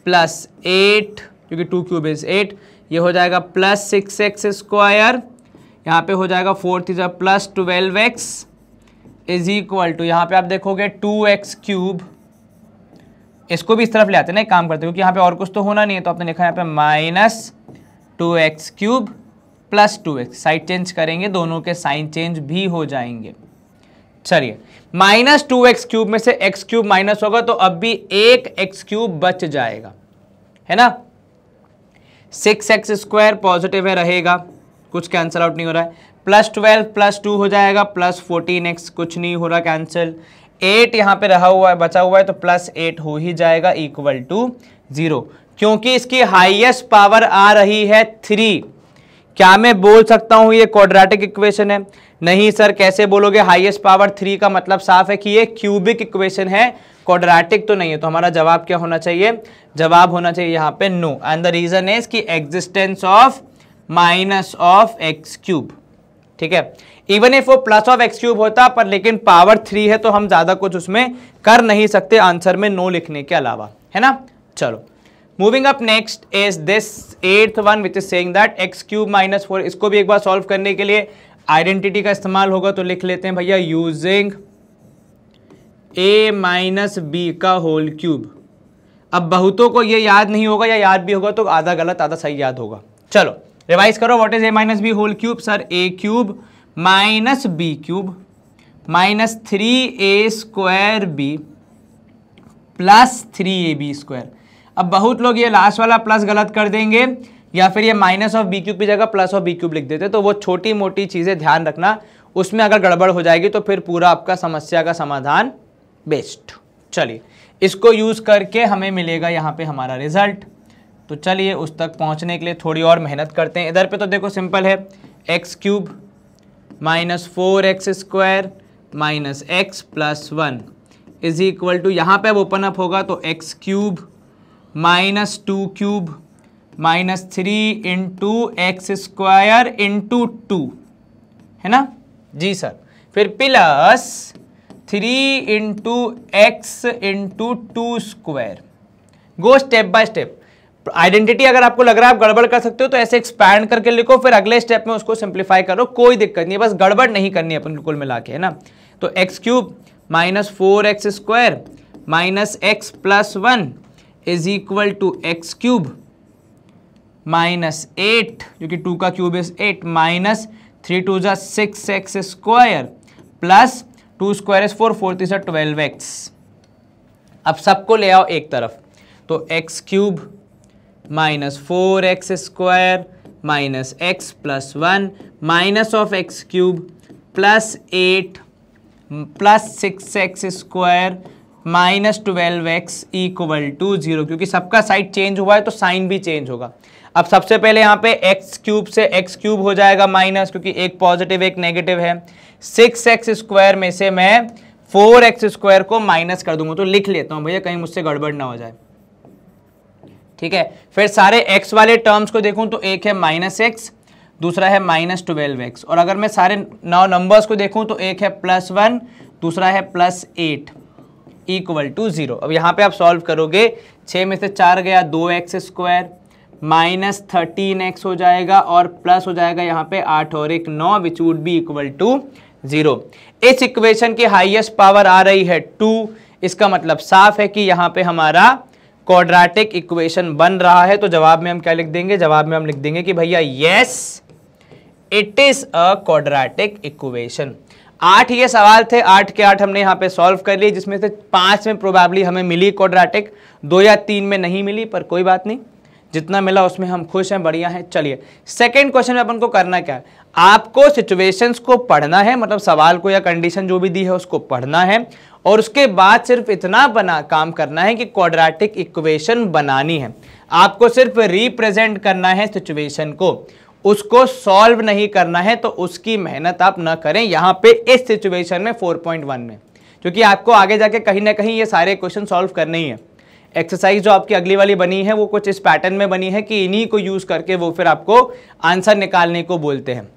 प्लस एट क्योंकि टू क्यूब इज एट ये हो जाएगा प्लस सिक्स एक्स स्क्वायर यहाँ पे हो जाएगा four three plus twelve x is equal to यहाँ पे आप देखोगे टू एक्स क्यूब इसको भी इस तरफ ले आते ना काम करते क्योंकि यहाँ पे और कुछ तो होना नहीं है तो आपने लिखा यहाँ पे minus two x cube plus two x side change करेंगे दोनों के साइन चेंज भी हो जाएंगे चलिए माइनस टू एक्स क्यूब में से एक्स क्यूब माइनस होगा तो अब भी एक एक्स क्यूब बच जाएगा है ना सिक्स एक्स स्क्वायर पॉजिटिव है रहेगा कुछ कैंसिल आउट नहीं हो रहा है प्लस ट्वेल्व प्लस टू हो जाएगा प्लस फोर्टीन एक्स कुछ नहीं हो रहा कैंसिल एट यहाँ पे रहा हुआ है बचा हुआ है तो प्लस एट हो ही जाएगा इक्वल टू ज़ीरो क्योंकि इसकी हाईएस्ट पावर आ रही है थ्री क्या मैं बोल सकता हूँ ये क्वाड्रेटिक इक्वेशन है नहीं सर कैसे बोलोगे हाईएस्ट पावर थ्री का मतलब साफ है कि ये क्यूबिक इक्वेशन है क्वाड्रेटिक तो नहीं है तो हमारा जवाब क्या होना चाहिए जवाब होना चाहिए यहाँ पे no and the reason is कि existence of minus of x cube ठीक है इवन इफ वो प्लस ऑफ एक्स क्यूब होता पर लेकिन पावर थ्री है तो हम ज़्यादा कुछ उसमें कर नहीं सकते आंसर में नो लिखने के अलावा है ना चलो moving up next is this eighth one which is saying that x cube minus four इसको भी एक बार सॉल्व करने के लिए आइडेंटिटी का इस्तेमाल होगा तो लिख लेते हैं भैया यूजिंग ए माइनस बी का होल क्यूब अब बहुतों को ये याद नहीं होगा या याद भी होगा तो आधा गलत आधा सही याद होगा चलो रिवाइज करो what is a minus b whole cube sir a cube minus b cube minus three a square b plus three a b square अब बहुत लोग ये लास्ट वाला प्लस गलत कर देंगे या फिर ये माइनस ऑफ बी क्यूब की जगह प्लस ऑफ बी क्यूब लिख देते तो वो छोटी मोटी चीज़ें ध्यान रखना उसमें अगर गड़बड़ हो जाएगी तो फिर पूरा आपका समस्या का समाधान बेस्ट चलिए इसको यूज़ करके हमें मिलेगा यहाँ पे हमारा रिजल्ट तो चलिए उस तक पहुंचने के लिए थोड़ी और मेहनत करते हैं इधर पे तो देखो सिंपल है x cube minus four x square minus x plus one is equal to यहाँ पर ओपन अप होगा तो x cube minus two cube minus three into x square into two है ना जी सर फिर plus three into x into two square go step by step identity अगर आपको लग रहा है आप गड़बड़ कर सकते हो तो ऐसे एक्सपैंड करके लिखो फिर अगले स्टेप में उसको सिंप्लीफाई करो कोई दिक्कत नहीं है बस गड़बड़ नहीं करनी है अपन कुल मिला के है ना तो x cube minus four x square minus x plus one is equal to x cube minus eight जो कि टू का cube is eight minus three two ज़ा six x square plus two square is four four three twelve x अब सबको ले आओ एक तरफ तो x cube minus four x square minus x plus one minus of x cube plus eight plus six x square minus twelve x equal to zero क्योंकि सबका side change हुआ है तो साइन भी चेंज होगा अब सबसे पहले यहाँ पे एक्स क्यूब से एक्स क्यूब हो जाएगा माइनस क्योंकि एक पॉजिटिव एक नेगेटिव है सिक्स एक्स स्क्वायर में से मैं फोर एक्स स्क्वायर को माइनस कर दूंगा तो लिख लेता हूँ भैया कहीं मुझसे गड़बड़ ना हो जाए ठीक है फिर सारे एक्स वाले टर्म्स को देखूँ तो एक है माइनस एक्स दूसरा है माइनस ट्वेल्व एक्स और अगर मैं सारे नौ नंबर्स को देखूँ तो एक है प्लस वन दूसरा है plus eight equal to zero अब यहाँ पे आप सॉल्व करोगे छः में से चार गया दो x square minus thirteen x हो जाएगा और प्लस हो जाएगा यहाँ पे आठ और एक नौ which would be equal to zero इस इक्वेशन की हाइएस्ट पावर आ रही है टू इसका मतलब साफ है कि यहाँ पे हमारा क्वाड्रेटिक इक्वेशन बन रहा है तो जवाब में हम क्या लिख देंगे जवाब में हम लिख देंगे कि भैया yes it is a quadratic equation आठ ये सवाल थे आठ के आठ हमने यहाँ पे सॉल्व कर लिए जिसमें से पांच में प्रोबेबली हमें मिली क्वाड्रेटिक दो या तीन में नहीं मिली पर कोई बात नहीं जितना मिला उसमें हम खुश हैं बढ़िया हैं चलिए सेकेंड क्वेश्चन में अपन को करना क्या है आपको सिचुएशंस को पढ़ना है मतलब सवाल को या कंडीशन जो भी दी है उसको पढ़ना है और उसके बाद सिर्फ इतना बना काम करना है कि क्वाड्रेटिक इक्वेशन बनानी है आपको सिर्फ रिप्रेजेंट करना है सिचुएशन को उसको सॉल्व नहीं करना है तो उसकी मेहनत आप ना करें यहाँ पे इस सिचुएशन में 4.1 में क्योंकि आपको आगे जाके कहीं ना कहीं ये सारे क्वेश्चन सॉल्व करने ही है एक्सरसाइज जो आपकी अगली वाली बनी है वो कुछ इस पैटर्न में बनी है कि इन्हीं को यूज़ करके वो फिर आपको आंसर निकालने को बोलते हैं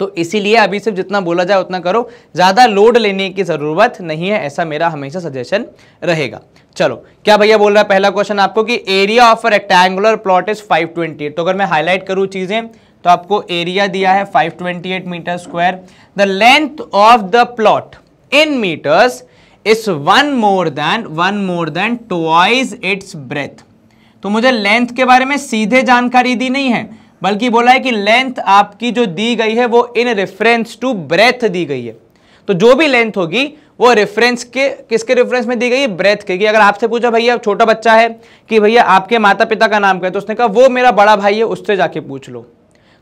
तो इसीलिए अभी सिर्फ जितना बोला जाए उतना करो ज़्यादा लोड लेने की ज़रूरत नहीं है ऐसा मेरा हमेशा सजेशन रहेगा चलो क्या भैया बोल रहा है पहला क्वेश्चन आपको कि area of rectangular plot is 528 तो अगर मैं हाईलाइट करूं चीज़ें तो आपको एरिया दिया है 528 metre square the length of the plot in metres is one more than one more than twice its breadth तो मुझे लेंथ के बारे में सीधे जानकारी दी नहीं है बल्कि बोला है कि लेंथ आपकी जो दी गई है वो इन रेफरेंस टू ब्रेथ दी गई है तो जो भी लेंथ होगी वो रेफरेंस के किसके रेफरेंस में दी गई है ब्रेथ के कि अगर आपसे पूछा भैया छोटा बच्चा है कि भैया आपके माता पिता का नाम क्या है तो उसने कहा वो मेरा बड़ा भाई है उससे जाके पूछ लो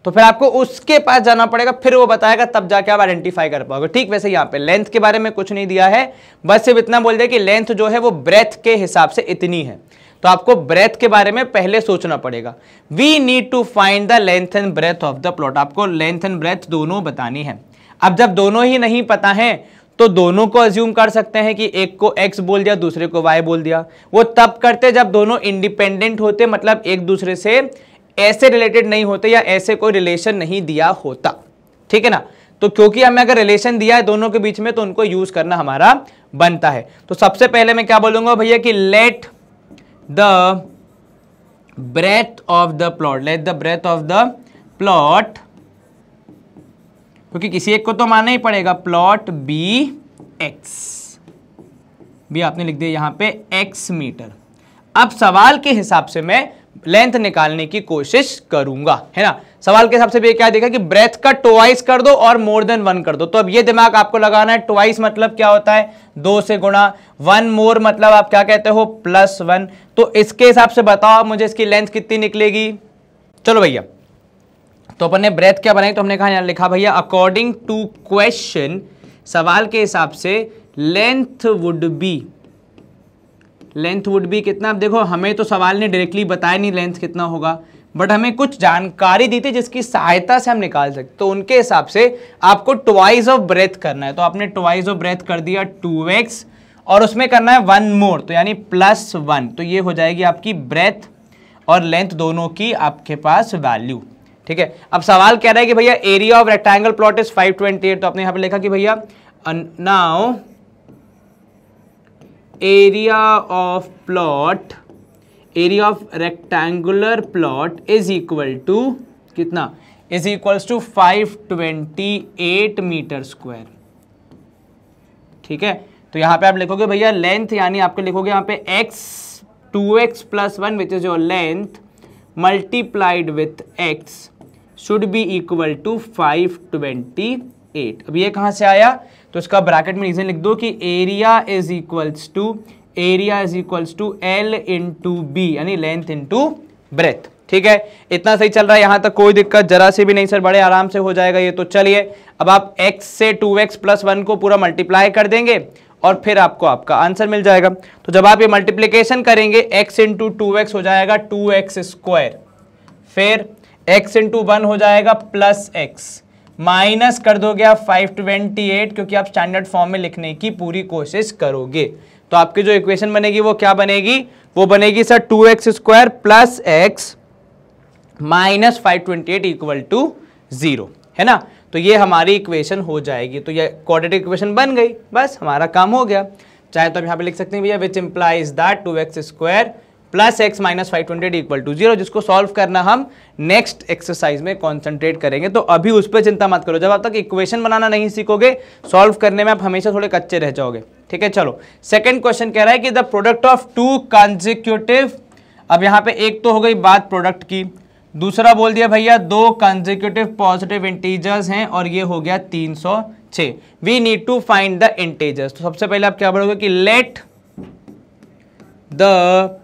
तो फिर आपको उसके पास जाना पड़ेगा फिर वो बताएगा तब जाके आप आइडेंटिफाई कर पाओगे ठीक वैसे यहाँ पे लेंथ के बारे में कुछ नहीं दिया है बस सिर्फ इतना बोल दिया कि लेंथ जो है वो ब्रेथ के हिसाब से इतनी है तो आपको ब्रेथ के बारे में पहले सोचना पड़ेगा we need to find the length and breadth of the plot आपको लेंथ एंड ब्रेथ दोनों बतानी है अब जब दोनों ही नहीं पता है तो दोनों को अज्यूम कर सकते हैं कि एक को x बोल दिया दूसरे को y बोल दिया वो तब करते जब दोनों इंडिपेंडेंट होते मतलब एक दूसरे से ऐसे रिलेटेड नहीं होते या ऐसे कोई रिलेशन नहीं दिया होता ठीक है ना तो क्योंकि हमें अगर रिलेशन दिया है दोनों के बीच में तो उनको यूज करना हमारा बनता है तो सबसे पहले मैं क्या बोलूंगा भैया कि let the breadth of the plot let the breadth of the plot क्योंकि किसी एक को तो मानना ही पड़ेगा प्लॉट बी एक्स भी आपने लिख दिया यहां पे एक्स मीटर अब सवाल के हिसाब से मैं लेंथ निकालने की कोशिश करूंगा है ना सवाल के हिसाब से भी क्या देखा कि ब्रेथ का ट्वाइस कर दो और मोर देन वन कर दो तो अब ये दिमाग आपको लगाना है ट्वाइस मतलब क्या होता है दो से गुणा वन मोर मतलब आप क्या कहते हो प्लस वन तो इसके हिसाब से बताओ मुझे इसकी लेंथ कितनी निकलेगी चलो भैया तो अपन ने ब्रेथ क्या बनाई तो हमने कहा लिखा भैया अकॉर्डिंग टू क्वेश्चन सवाल के हिसाब से length would be length would भी कितना अब देखो हमें तो सवाल ने डायरेक्टली बताया नहीं लेंथ कितना होगा बट हमें कुछ जानकारी दी थी जिसकी सहायता से हम निकाल सकते तो उनके हिसाब से आपको ट्वाइस ऑफ ब्रेथ करना है तो आपने ट्वाइस ऑफ ब्रेथ कर दिया टू एक्स और उसमें करना है वन मोर तो यानी प्लस वन तो ये हो जाएगी आपकी ब्रेथ और लेंथ दोनों की आपके पास वैल्यू ठीक है अब सवाल कह रहा है कि भैया area of rectangle plot is 528 तो आपने यहाँ पे लिखा कि भैया now area of plot area of rectangular plot is equal to कितना two five twenty 528 metre square ठीक है तो यहां पे आप लिखोगे भैया लेंथ यानी आपके लिखोगे यहां पे x 2x x plus one which is your length multiplied with x should be equal to 528 अब ये कहां से आया तो इसका ब्रैकेट में रीज़न लिख दो कि area is equals to area is equals to l into b यानी लेंथ इन टू ब्रेथ ठीक है इतना सही चल रहा है यहाँ तक कोई दिक्कत जरा से भी नहीं सर बड़े आराम से हो जाएगा ये तो चलिए अब आप x से 2x एक्स प्लस वन को पूरा मल्टीप्लाई कर देंगे और फिर आपको आपका आंसर मिल जाएगा तो जब आप ये मल्टीप्लीकेशन करेंगे x इंटू टू हो जाएगा टू एक्स स्क्वायर फिर x इंटू वन हो जाएगा प्लस एक्स माइनस कर दोगे आप 528 क्योंकि आप स्टैंडर्ड फॉर्म में लिखने की पूरी कोशिश करोगे तो आपकी जो इक्वेशन बनेगी वो क्या बनेगी वो बनेगी sir two x square plus x minus five twenty eight equal to zero है ना तो ये हमारी इक्वेशन हो जाएगी तो ये क्वाड्रेटिक इक्वेशन बन गई बस हमारा काम हो गया चाहे तो आप यहाँ पे लिख सकते हैं भैया which implies that two x square plus x minus five twenty eight equal to zero जिसको सॉल्व करना हम नेक्स्ट एक्सरसाइज में कॉन्सेंट्रेट करेंगे तो अभी उस पर चिंता मत करो जब आप तक इक्वेशन बनाना नहीं सीखोगे सॉल्व करने में आप हमेशा थोड़े कच्चे रह जाओगे ठीक है चलो सेकेंड क्वेश्चन कह रहा है कि the product of two consecutive अब यहाँ पे एक तो हो गई बात प्रोडक्ट की दूसरा बोल दिया भैया दो कंजिक्यूटिव पॉजिटिव इंटीजर्स हैं और ये हो गया तीन सौ छः we need to find the integers तो सबसे पहले आप क्या बोलोगे कि let the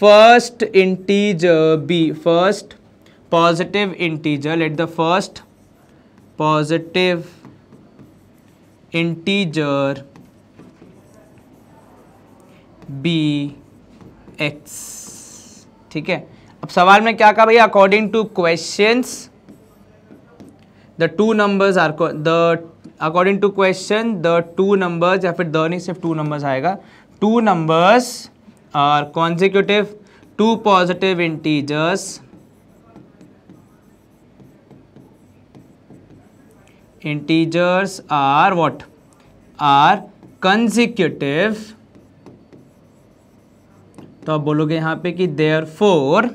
first integer be first positive integer let the first positive integer be x ठीक है अब सवाल में क्या कहा भैया according to questions the two numbers are the according to question the two numbers या फिर द नहीं सिर्फ टू नंबर्स आएगा two numbers are consecutive two positive integers integers are what are consecutive तो आप बोलोगे यहां पे कि therefore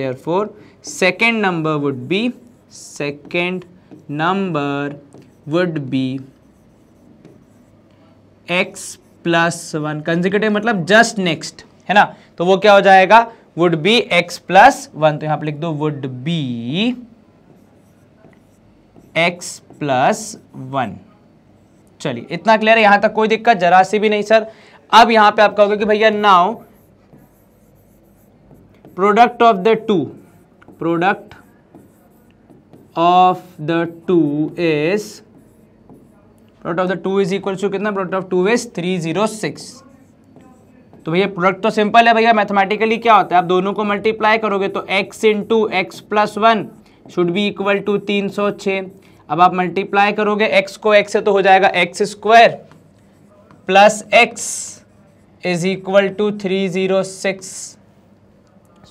therefore second number would be second number would be x plus one consecutive मतलब जस्ट नेक्स्ट है ना तो वो क्या हो जाएगा would be x plus one तो यहां पर लिख दो would be x plus one चलिए इतना क्लियर है यहां तक कोई दिक्कत जरा सी भी नहीं सर अब यहां पे आप कहोगे कि भैया now product of the two product of the two is product of the two is equal to कितना product of two is three zero six तो भैया प्रोडक्ट तो सिंपल है भैया मैथमेटिकली क्या होता है आप दोनों को मल्टीप्लाई करोगे तो x into x plus one should be equal to तीन सौ छः अब आप मल्टीप्लाई करोगे एक्स को एक्स से तो हो जाएगा x square plus x is equal to three zero six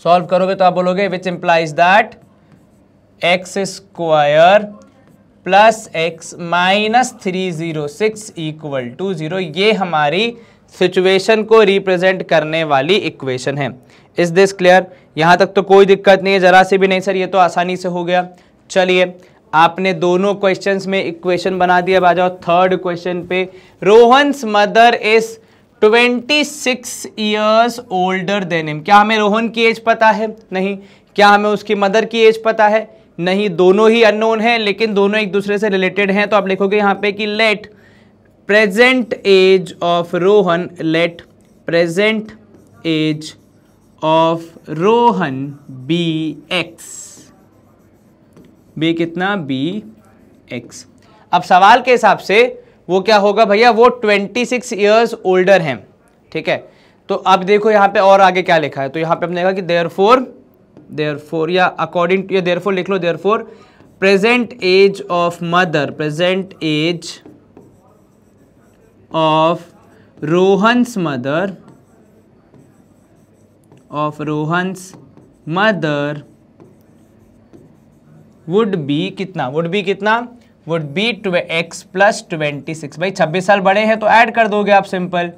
solve करोगे तो आप बोलोगे which implies that x square plus x minus three zero six equal to zero ये हमारी सिचुएशन को रिप्रेजेंट करने वाली इक्वेशन है इज दिस क्लियर यहाँ तक तो कोई दिक्कत नहीं है ज़रा सी भी नहीं सर ये तो आसानी से हो गया चलिए आपने दोनों क्वेश्चंस में इक्वेशन बना दिया अब जाओ थर्ड क्वेश्चन पे Rohan mother is 26 years older than him क्या हमें रोहन की एज पता है नहीं क्या हमें उसकी मदर की एज पता है नहीं दोनों ही अननोन है लेकिन दोनों एक दूसरे से रिलेटेड हैं तो आप लिखोगे यहाँ पे कि let present age of Rohan let present age of Rohan be x be कितना बी एक्स अब सवाल के हिसाब से वो क्या होगा भैया वो 26 सिक्स ईयर्स ओल्डर हैं ठीक है तो अब देखो यहाँ पे और आगे क्या लिखा है तो यहाँ पे हमने कहा कि देयर फोर देयर फोर या अकॉर्डिंग टू या देयर फोर लिख लो therefore present age of mother present age of Rohan's mother of Rohan's mother would be कितना would be कितना would be two x plus twenty six भाई छब्बीस साल बड़े हैं तो ऐड कर दोगे आप simple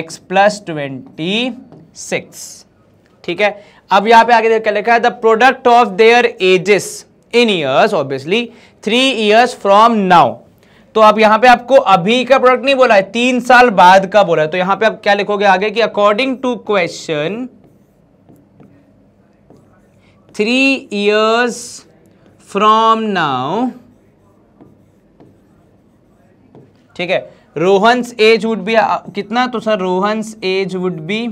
x plus twenty six ठीक है अब यहाँ पे आगे देख कर लिखा है the product of their ages in years obviously three years from now तो अब यहां पे आपको अभी का प्रोडक्ट नहीं बोला है तीन साल बाद का बोला है तो यहां पे आप क्या लिखोगे आगे कि according to question three years from now ठीक है रोहन एज वुड बी कितना तो sir Rohan age would be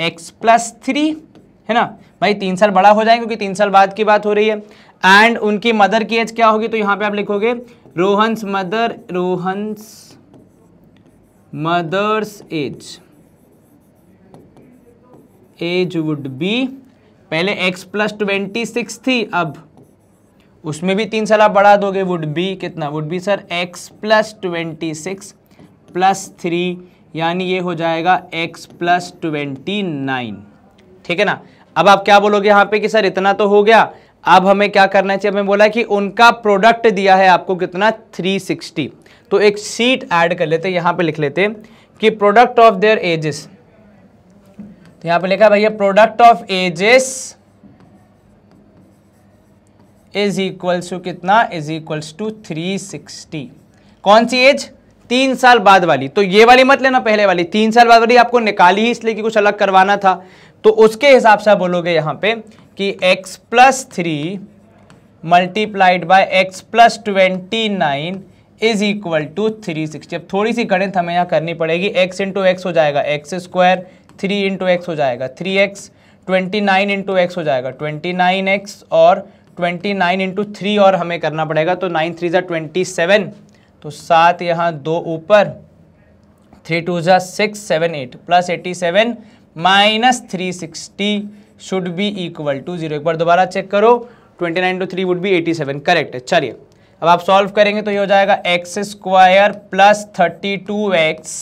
x plus three है ना भाई तीन साल बड़ा हो जाए क्योंकि तीन साल बाद की बात हो रही है एंड उनकी मदर की एज क्या होगी तो यहाँ पे आप लिखोगे Rohan mother Rohan mother's age age would be पहले x प्लस ट्वेंटी सिक्स थी अब उसमें भी तीन साल आप बढ़ा दोगे वुड बी कितना would be sir x plus twenty six plus three यानी ये हो जाएगा x प्लस ट्वेंटी नाइन ठीक है ना अब आप क्या बोलोगे यहाँ पे कि सर इतना तो हो गया अब हमें क्या करना चाहिए हमें बोला कि उनका प्रोडक्ट दिया है आपको कितना 360 तो एक सीट ऐड कर लेते यहाँ पे लिख लेते कि प्रोडक्ट ऑफ देयर एजेस तो यहाँ पे लिखा भैया product of ages is equals to कितना इज इक्वल्स टू 360 कौन सी एज तीन साल बाद वाली तो ये वाली मत लेना पहले वाली तीन साल बाद वाली आपको निकाली ही इसलिए कि कुछ अलग करवाना था तो उसके हिसाब से आप बोलोगे यहाँ पे कि x plus three multiplied by x plus twenty nine is equal to three sixty अब थोड़ी सी गणित हमें यहाँ करनी पड़ेगी x इंटू एक्स हो जाएगा x square three into x हो जाएगा three x twenty nine into x हो जाएगा ट्वेंटी नाइन एक्स और ट्वेंटी नाइन इंटू थ्री और हमें करना पड़ेगा तो नाइन थ्री ज़ा ट्वेंटी सेवन तो सात यहाँ दो ऊपर थ्री टू ज़ा six seven eight plus eighty seven minus three sixty should be equal to zero एक बार दोबारा चेक करो twenty nine two three would B eighty seven correct है चलिए अब आप सॉल्व करेंगे तो ये हो जाएगा x square plus thirty two x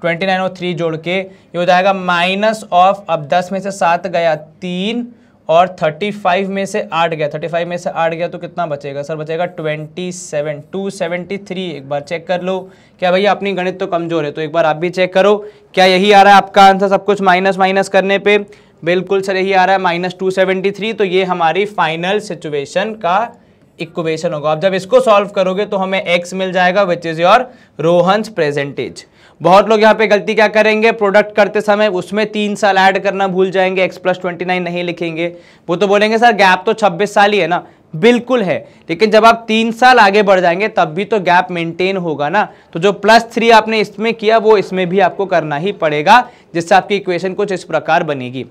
twenty nine और थ्री जोड़ के ये हो जाएगा माइनस ऑफ अब दस में से सात गया तीन और 35 में से आठ गया 35 में से आठ गया तो कितना बचेगा सर बचेगा 27 273 एक बार चेक कर लो क्या भैया अपनी गणित तो कमज़ोर है तो एक बार आप भी चेक करो क्या यही आ रहा है आपका आंसर सब कुछ माइनस माइनस करने पे बिल्कुल सर यही आ रहा है माइनस टू तो ये हमारी फाइनल सिचुएशन का इक्वेशन होगा आप जब इसको सॉल्व करोगे तो हमें एक्स मिल जाएगा which is your Rohan present age बहुत लोग यहाँ पे गलती क्या करेंगे प्रोडक्ट करते समय उसमें तीन साल ऐड करना भूल जाएंगे एक्स प्लस ट्वेंटी नाइन नहीं लिखेंगे वो तो बोलेंगे सर गैप तो छब्बीस साल ही है ना बिल्कुल है लेकिन जब आप तीन साल आगे बढ़ जाएंगे तब भी तो गैप मेंटेन होगा ना तो जो प्लस थ्री आपने इसमें किया वो इसमें भी आपको करना ही पड़ेगा जिससे आपकी इक्वेशन कुछ इस प्रकार बनेगी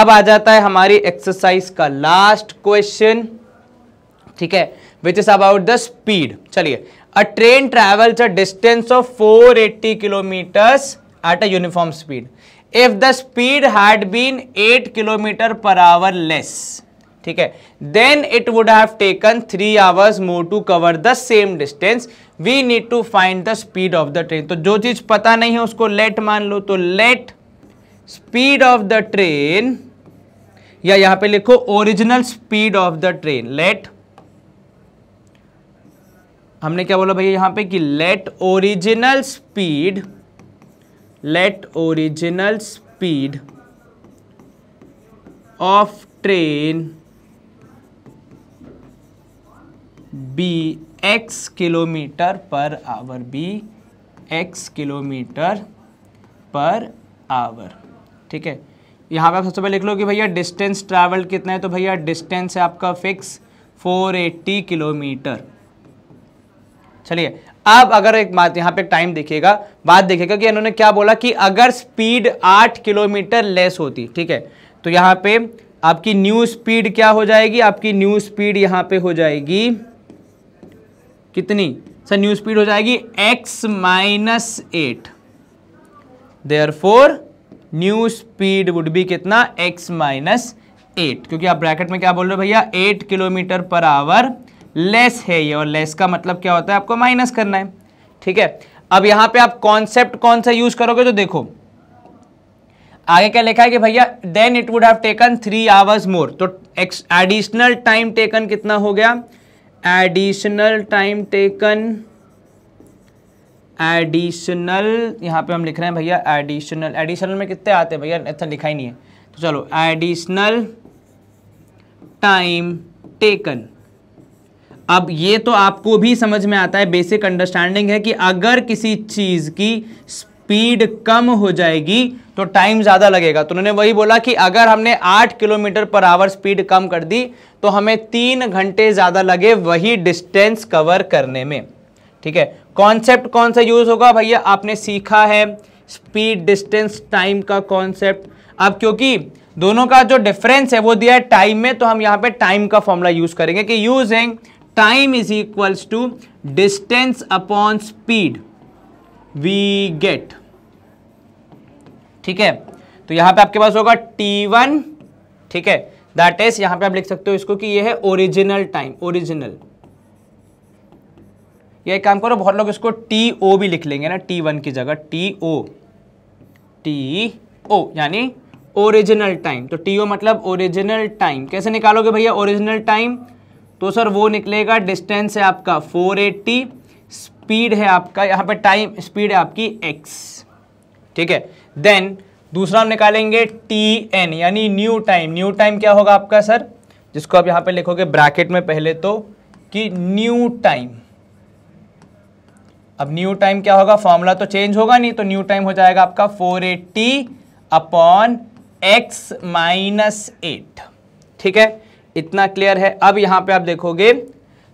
अब आ जाता है हमारी एक्सरसाइज का लास्ट क्वेश्चन ठीक है which is about the speed चलिए train travels a distance of four 480 kilometres at a uniform speed if the speed had been 8 kilometre per hour less ठीक है then it would have taken three hours more to cover the same distance we need to find the speed of the train तो जो चीज़ पता नहीं है उसको late मान लो तो let speed of the train या यहां पे लिखो original speed of the train let हमने क्या बोला भैया यहाँ पे कि let original speed let original speed of train be x kilometre per hour be x kilometre per hour ठीक है यहाँ पे आप सबसे पहले लिख लो कि भैया डिस्टेंस ट्रैवल कितना है तो भैया डिस्टेंस है आपका फिक्स 480 किलोमीटर चलिए अब अगर एक बात यहाँ पे टाइम देखिएगा बात देखिएगा कि इन्होंने क्या बोला कि अगर स्पीड आठ किलोमीटर लेस होती ठीक है तो यहाँ पे आपकी न्यू स्पीड क्या हो जाएगी आपकी न्यू स्पीड यहाँ पे हो जाएगी कितनी सर न्यू स्पीड हो जाएगी x minus eight therefore new speed would be कितना x माइनस एट क्योंकि आप ब्रैकेट में क्या बोल रहे हो भैया eight kilometre per hour less है ये और लेस का मतलब क्या होता है आपको माइनस करना है ठीक है अब यहां पे आप कॉन्सेप्ट कौन सा यूज करोगे तो देखो आगे क्या लिखा है कि भैया then it would have taken three hours more तो एडिशनल टाइम टेकन कितना हो गया एडिशनल टाइम टेकन एडिशनल यहां पे हम लिख रहे हैं भैया एडिशनल एडिशनल में कितने आते हैं भैया इतना लिखा ही नहीं है तो चलो एडिशनल टाइम टेकन अब ये तो आपको भी समझ में आता है बेसिक अंडरस्टैंडिंग है कि अगर किसी चीज़ की स्पीड कम हो जाएगी तो टाइम ज़्यादा लगेगा तो उन्होंने वही बोला कि अगर हमने आठ किलोमीटर पर आवर स्पीड कम कर दी तो हमें तीन घंटे ज़्यादा लगे वही डिस्टेंस कवर करने में ठीक है कॉन्सेप्ट कौन सा यूज़ होगा भैया आपने सीखा है स्पीड डिस्टेंस टाइम का कॉन्सेप्ट अब क्योंकि दोनों का जो डिफरेंस है वो दिया है टाइम में तो हम यहाँ पे टाइम का फॉर्मूला यूज़ करेंगे कि using time is equals to distance upon speed we get ठीक है तो यहां पे आपके पास होगा टी वन ठीक है दैट इज यहां पे आप लिख सकते हो इसको कि ये है ओरिजिनल टाइम ओरिजिनल ये एक काम करो बहुत लोग इसको टी ओ भी लिख लेंगे ना टी वन की जगह टी ओ टी ओ यानी ओरिजिनल टाइम तो टी ओ मतलब ओरिजिनल टाइम कैसे निकालोगे भैया ओरिजिनल टाइम तो सर वो निकलेगा डिस्टेंस है आपका 480 स्पीड है आपका यहाँ पर टाइम स्पीड है आपकी x ठीक है देन दूसरा हम निकालेंगे टी एन यानी न्यू टाइम न्यू टाइम क्या होगा आपका सर जिसको आप यहाँ पे लिखोगे ब्रैकेट में पहले तो कि न्यू टाइम अब न्यू टाइम क्या होगा फॉर्मूला तो चेंज होगा नहीं तो न्यू टाइम हो जाएगा आपका 480 eighty upon x minus eight ठीक है इतना क्लियर है अब यहां पे आप देखोगे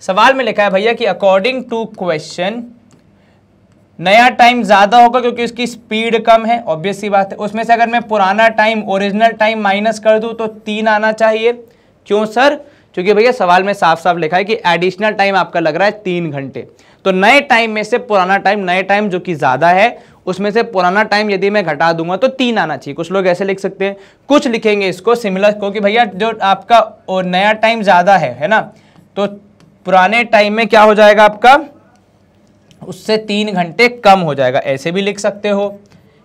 सवाल में लिखा है भैया कि अकॉर्डिंग टू क्वेश्चन नया टाइम ज़्यादा होगा क्योंकि उसकी स्पीड कम है ऑब्वियस सी बात है उसमें से अगर मैं पुराना टाइम ओरिजिनल टाइम माइनस कर दू तो तीन आना चाहिए क्यों सर क्योंकि भैया सवाल में साफ साफ लिखा है कि एडिशनल टाइम आपका लग रहा है तीन घंटे तो नए टाइम में से पुराना टाइम नए टाइम जो कि ज़्यादा है उसमें से पुराना टाइम यदि मैं घटा दूंगा तो तीन आना चाहिए कुछ लोग ऐसे लिख सकते हैं कुछ लिखेंगे इसको सिमिलर क्योंकि भैया जो आपका और नया टाइम ज़्यादा है है ना तो पुराने टाइम में क्या हो जाएगा आपका उससे तीन घंटे कम हो जाएगा ऐसे भी लिख सकते हो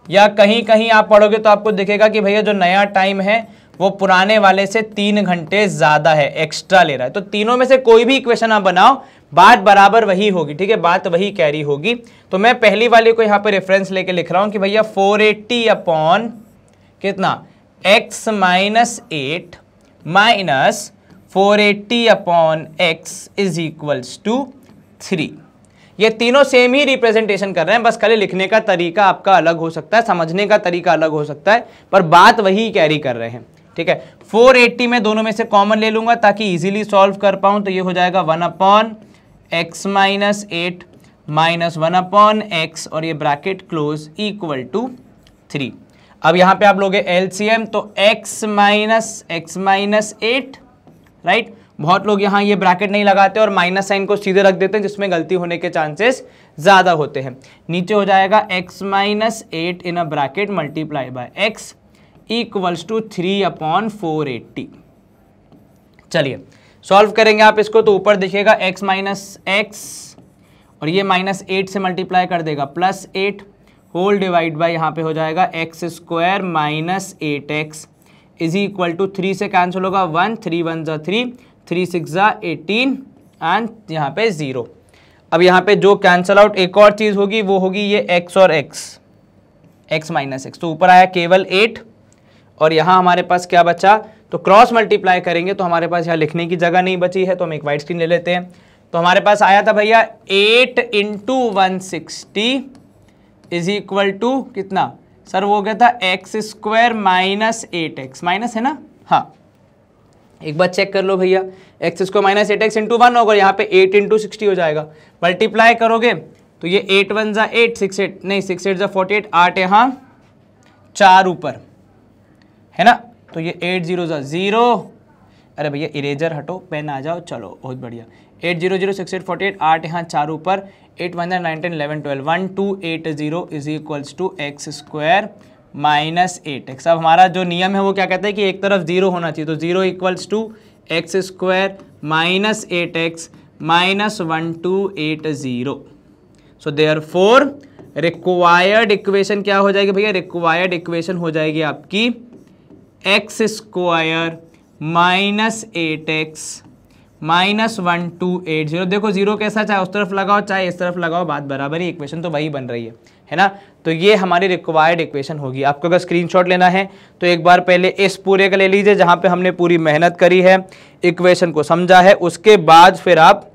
या कहीं कहीं आप पढ़ोगे तो आपको दिखेगा कि भैया जो नया टाइम है वो पुराने वाले से तीन घंटे ज़्यादा है एक्स्ट्रा ले रहा है तो तीनों में से कोई भी इक्वेशन आप बनाओ बात बराबर वही होगी ठीक है बात वही कैरी होगी तो मैं पहली वाले को यहाँ पर रेफरेंस लेके लिख रहा हूँ कि भैया फोर एट्टी अपॉन कितना x minus eight minus four eighty upon x is equals to three ये तीनों सेम ही रिप्रेजेंटेशन कर रहे हैं बस खाली लिखने का तरीका आपका अलग हो सकता है समझने का तरीका अलग हो सकता है पर बात वही कैरी कर रहे हैं ठीक है 480 में दोनों में से कॉमन ले लूंगा ताकि इजीली सॉल्व कर पाऊं तो ये हो जाएगा one upon x minus eight minus one upon x और ये bracket close equal to three अब यहां पे आप लोगे एल तो x minus x minus eight right बहुत लोग यहां ये ब्रैकेट नहीं लगाते और माइनस साइन को सीधे रख देते हैं जिसमें गलती होने के चांसेस ज़्यादा होते हैं नीचे हो जाएगा x minus eight in a bracket multiply by x equals to three upon four eighty चलिए सॉल्व करेंगे आप इसको तो ऊपर दिखेगा x माइनस एक्स और ये माइनस एट से मल्टीप्लाई कर देगा plus eight whole divide by यहाँ पे हो जाएगा x square minus eight x is equal to three से कैंसिल होगा वन थ्री वन जो थ्री थ्री सिक्स जो एटीन एंड यहाँ पे ज़ीरो अब यहाँ पे जो कैंसल आउट एक और चीज़ होगी वो होगी ये एक्स और एक्स एक्स माइनस एक्स तो ऊपर आया केवल एट और यहाँ हमारे पास क्या बचा तो क्रॉस मल्टीप्लाई करेंगे तो हमारे पास यहाँ लिखने की जगह नहीं बची है तो हम एक वाइट स्क्रीन ले लेते हैं तो हमारे पास आया था भैया eight into one sixty is equal to कितना सर वो गया था x square minus eight x minus है ना हाँ एक बार चेक कर लो भैया x square minus eight x into one होगा यहाँ पे एट इंटू सिक्सटी हो जाएगा मल्टीप्लाई करोगे तो ये एट वन ज़ा एट सिक्स एट नहीं सिक्स एट ज़ा फोर्टी एट आठ यहाँ चार ऊपर है ना तो ये एट जीरो ज़ीरो अरे भैया इरेजर हटो पेन आ जाओ चलो बहुत बढ़िया eight zero zero six eight forty eight आठ यहाँ चार ऊपर eight one nine ten eleven twelve one two eight zero is equals to x square minus eight x अब हमारा जो नियम है वो क्या कहता है कि एक तरफ जीरो होना चाहिए तो zero equals to x square minus eight x minus one two eight zero so therefore required equation क्या हो जाएगी भैया रिक्वायर्ड इक्वेशन हो जाएगी आपकी x square minus eight x minus one two eight zero देखो जीरो कैसा चाहे उस तरफ लगाओ चाहे इस तरफ लगाओ बात बराबर ही इक्वेशन तो वही बन रही है है ना तो ये हमारी रिक्वायर्ड इक्वेशन होगी आपको अगर स्क्रीनशॉट लेना है तो एक बार पहले इस पूरे का ले लीजिए जहाँ पे हमने पूरी मेहनत करी है इक्वेशन को समझा है उसके बाद फिर आप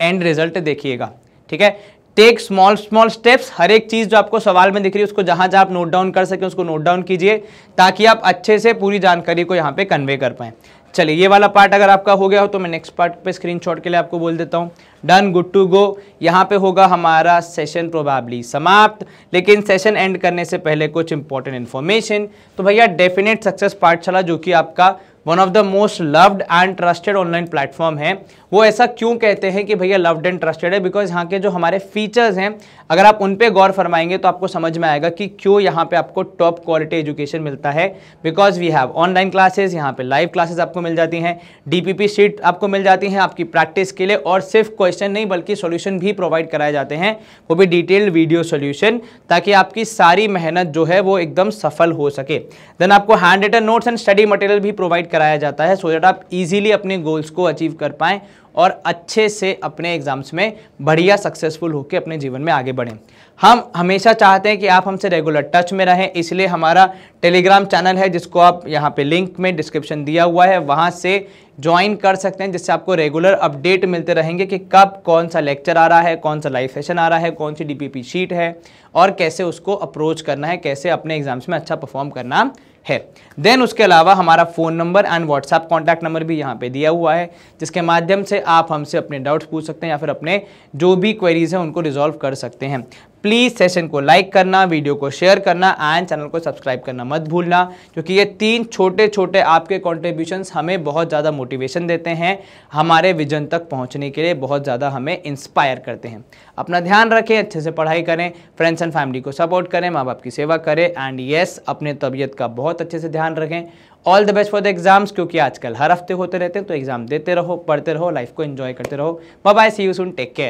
एंड रिजल्ट देखिएगा ठीक है टेक स्मॉल स्मॉल स्टेप्स हर एक चीज़ जो आपको सवाल में दिख रही है उसको जहाँ जहाँ आप नोट डाउन कर सकें उसको नोट डाउन कीजिए ताकि आप अच्छे से पूरी जानकारी को यहाँ पे कन्वे कर पाएँ चलिए ये वाला पार्ट अगर आपका हो गया हो तो मैं नेक्स्ट पार्ट पे स्क्रीनशॉट के लिए आपको बोल देता हूँ डन गुड टू गो यहाँ पे होगा हमारा सेशन प्रोबेबली समाप्त लेकिन सेशन एंड करने से पहले कुछ इंपॉर्टेंट इन्फॉर्मेशन तो भैया डेफिनेट सक्सेस पार्ट चला जो कि आपका one of the most loved and trusted online platform है वो ऐसा क्यों कहते हैं कि भैया लव्ड एंड ट्रस्टेड है बिकॉज यहाँ के जो हमारे फीचर्स हैं अगर आप उन पर गौर फरमाएंगे तो आपको समझ में आएगा कि क्यों यहाँ पे आपको टॉप क्वालिटी एजुकेशन मिलता है because we have online classes यहाँ पे लाइव क्लासेज आपको मिल जाती हैं डी सीट आपको मिल जाती हैं आपकी प्रैक्टिस के लिए और सिर्फ क्वेश्चन नहीं बल्कि सोल्यूशन भी प्रोवाइड कराए जाते हैं वो भी डिटेल्ड वीडियो सोल्यूशन ताकि आपकी सारी मेहनत जो है वो एकदम सफल हो सके देन आपको hand written notes and study material भी प्रोवाइड कराया जाता है सो दैट आप इजीली अपने गोल्स को अचीव कर पाएँ और अच्छे से अपने एग्ज़ाम्स में बढ़िया सक्सेसफुल होकर अपने जीवन में आगे बढ़ें हम हमेशा चाहते हैं कि आप हमसे रेगुलर टच में रहें इसलिए हमारा टेलीग्राम चैनल है जिसको आप यहाँ पे लिंक में डिस्क्रिप्शन दिया हुआ है वहाँ से ज्वाइन कर सकते हैं जिससे आपको रेगुलर अपडेट मिलते रहेंगे कि कब कौन सा लेक्चर आ रहा है कौन सा लाइव सेशन आ रहा है कौन सी डीपीपी शीट है और कैसे उसको अप्रोच करना है कैसे अपने एग्ज़ाम्स में अच्छा परफॉर्म करना है देन उसके अलावा हमारा phone number and WhatsApp contact number भी यहाँ पे दिया हुआ है जिसके माध्यम से आप हमसे अपने डाउट्स पूछ सकते हैं या फिर अपने जो भी क्वेरीज हैं उनको रिजॉल्व कर सकते हैं प्लीज़ सेशन को लाइक करना वीडियो को शेयर करना एंड चैनल को सब्सक्राइब करना मत भूलना क्योंकि ये तीन छोटे छोटे आपके कॉन्ट्रीब्यूशन हमें बहुत ज़्यादा मोटिवेशन देते हैं हमारे विजन तक पहुँचने के लिए बहुत ज़्यादा हमें इंस्पायर करते हैं अपना ध्यान रखें अच्छे से पढ़ाई करें फ्रेंड्स एंड फैमिली को सपोर्ट करें माँ बाप की सेवा करें एंड येस अपने तबीयत का बहुत अच्छे से ध्यान रखें all the best for the exams क्योंकि आजकल हर हफ्ते होते रहते हैं तो एग्जाम देते रहो पढ़ते रहो लाइफ को एंजॉय करते रहो bye bye see you soon take care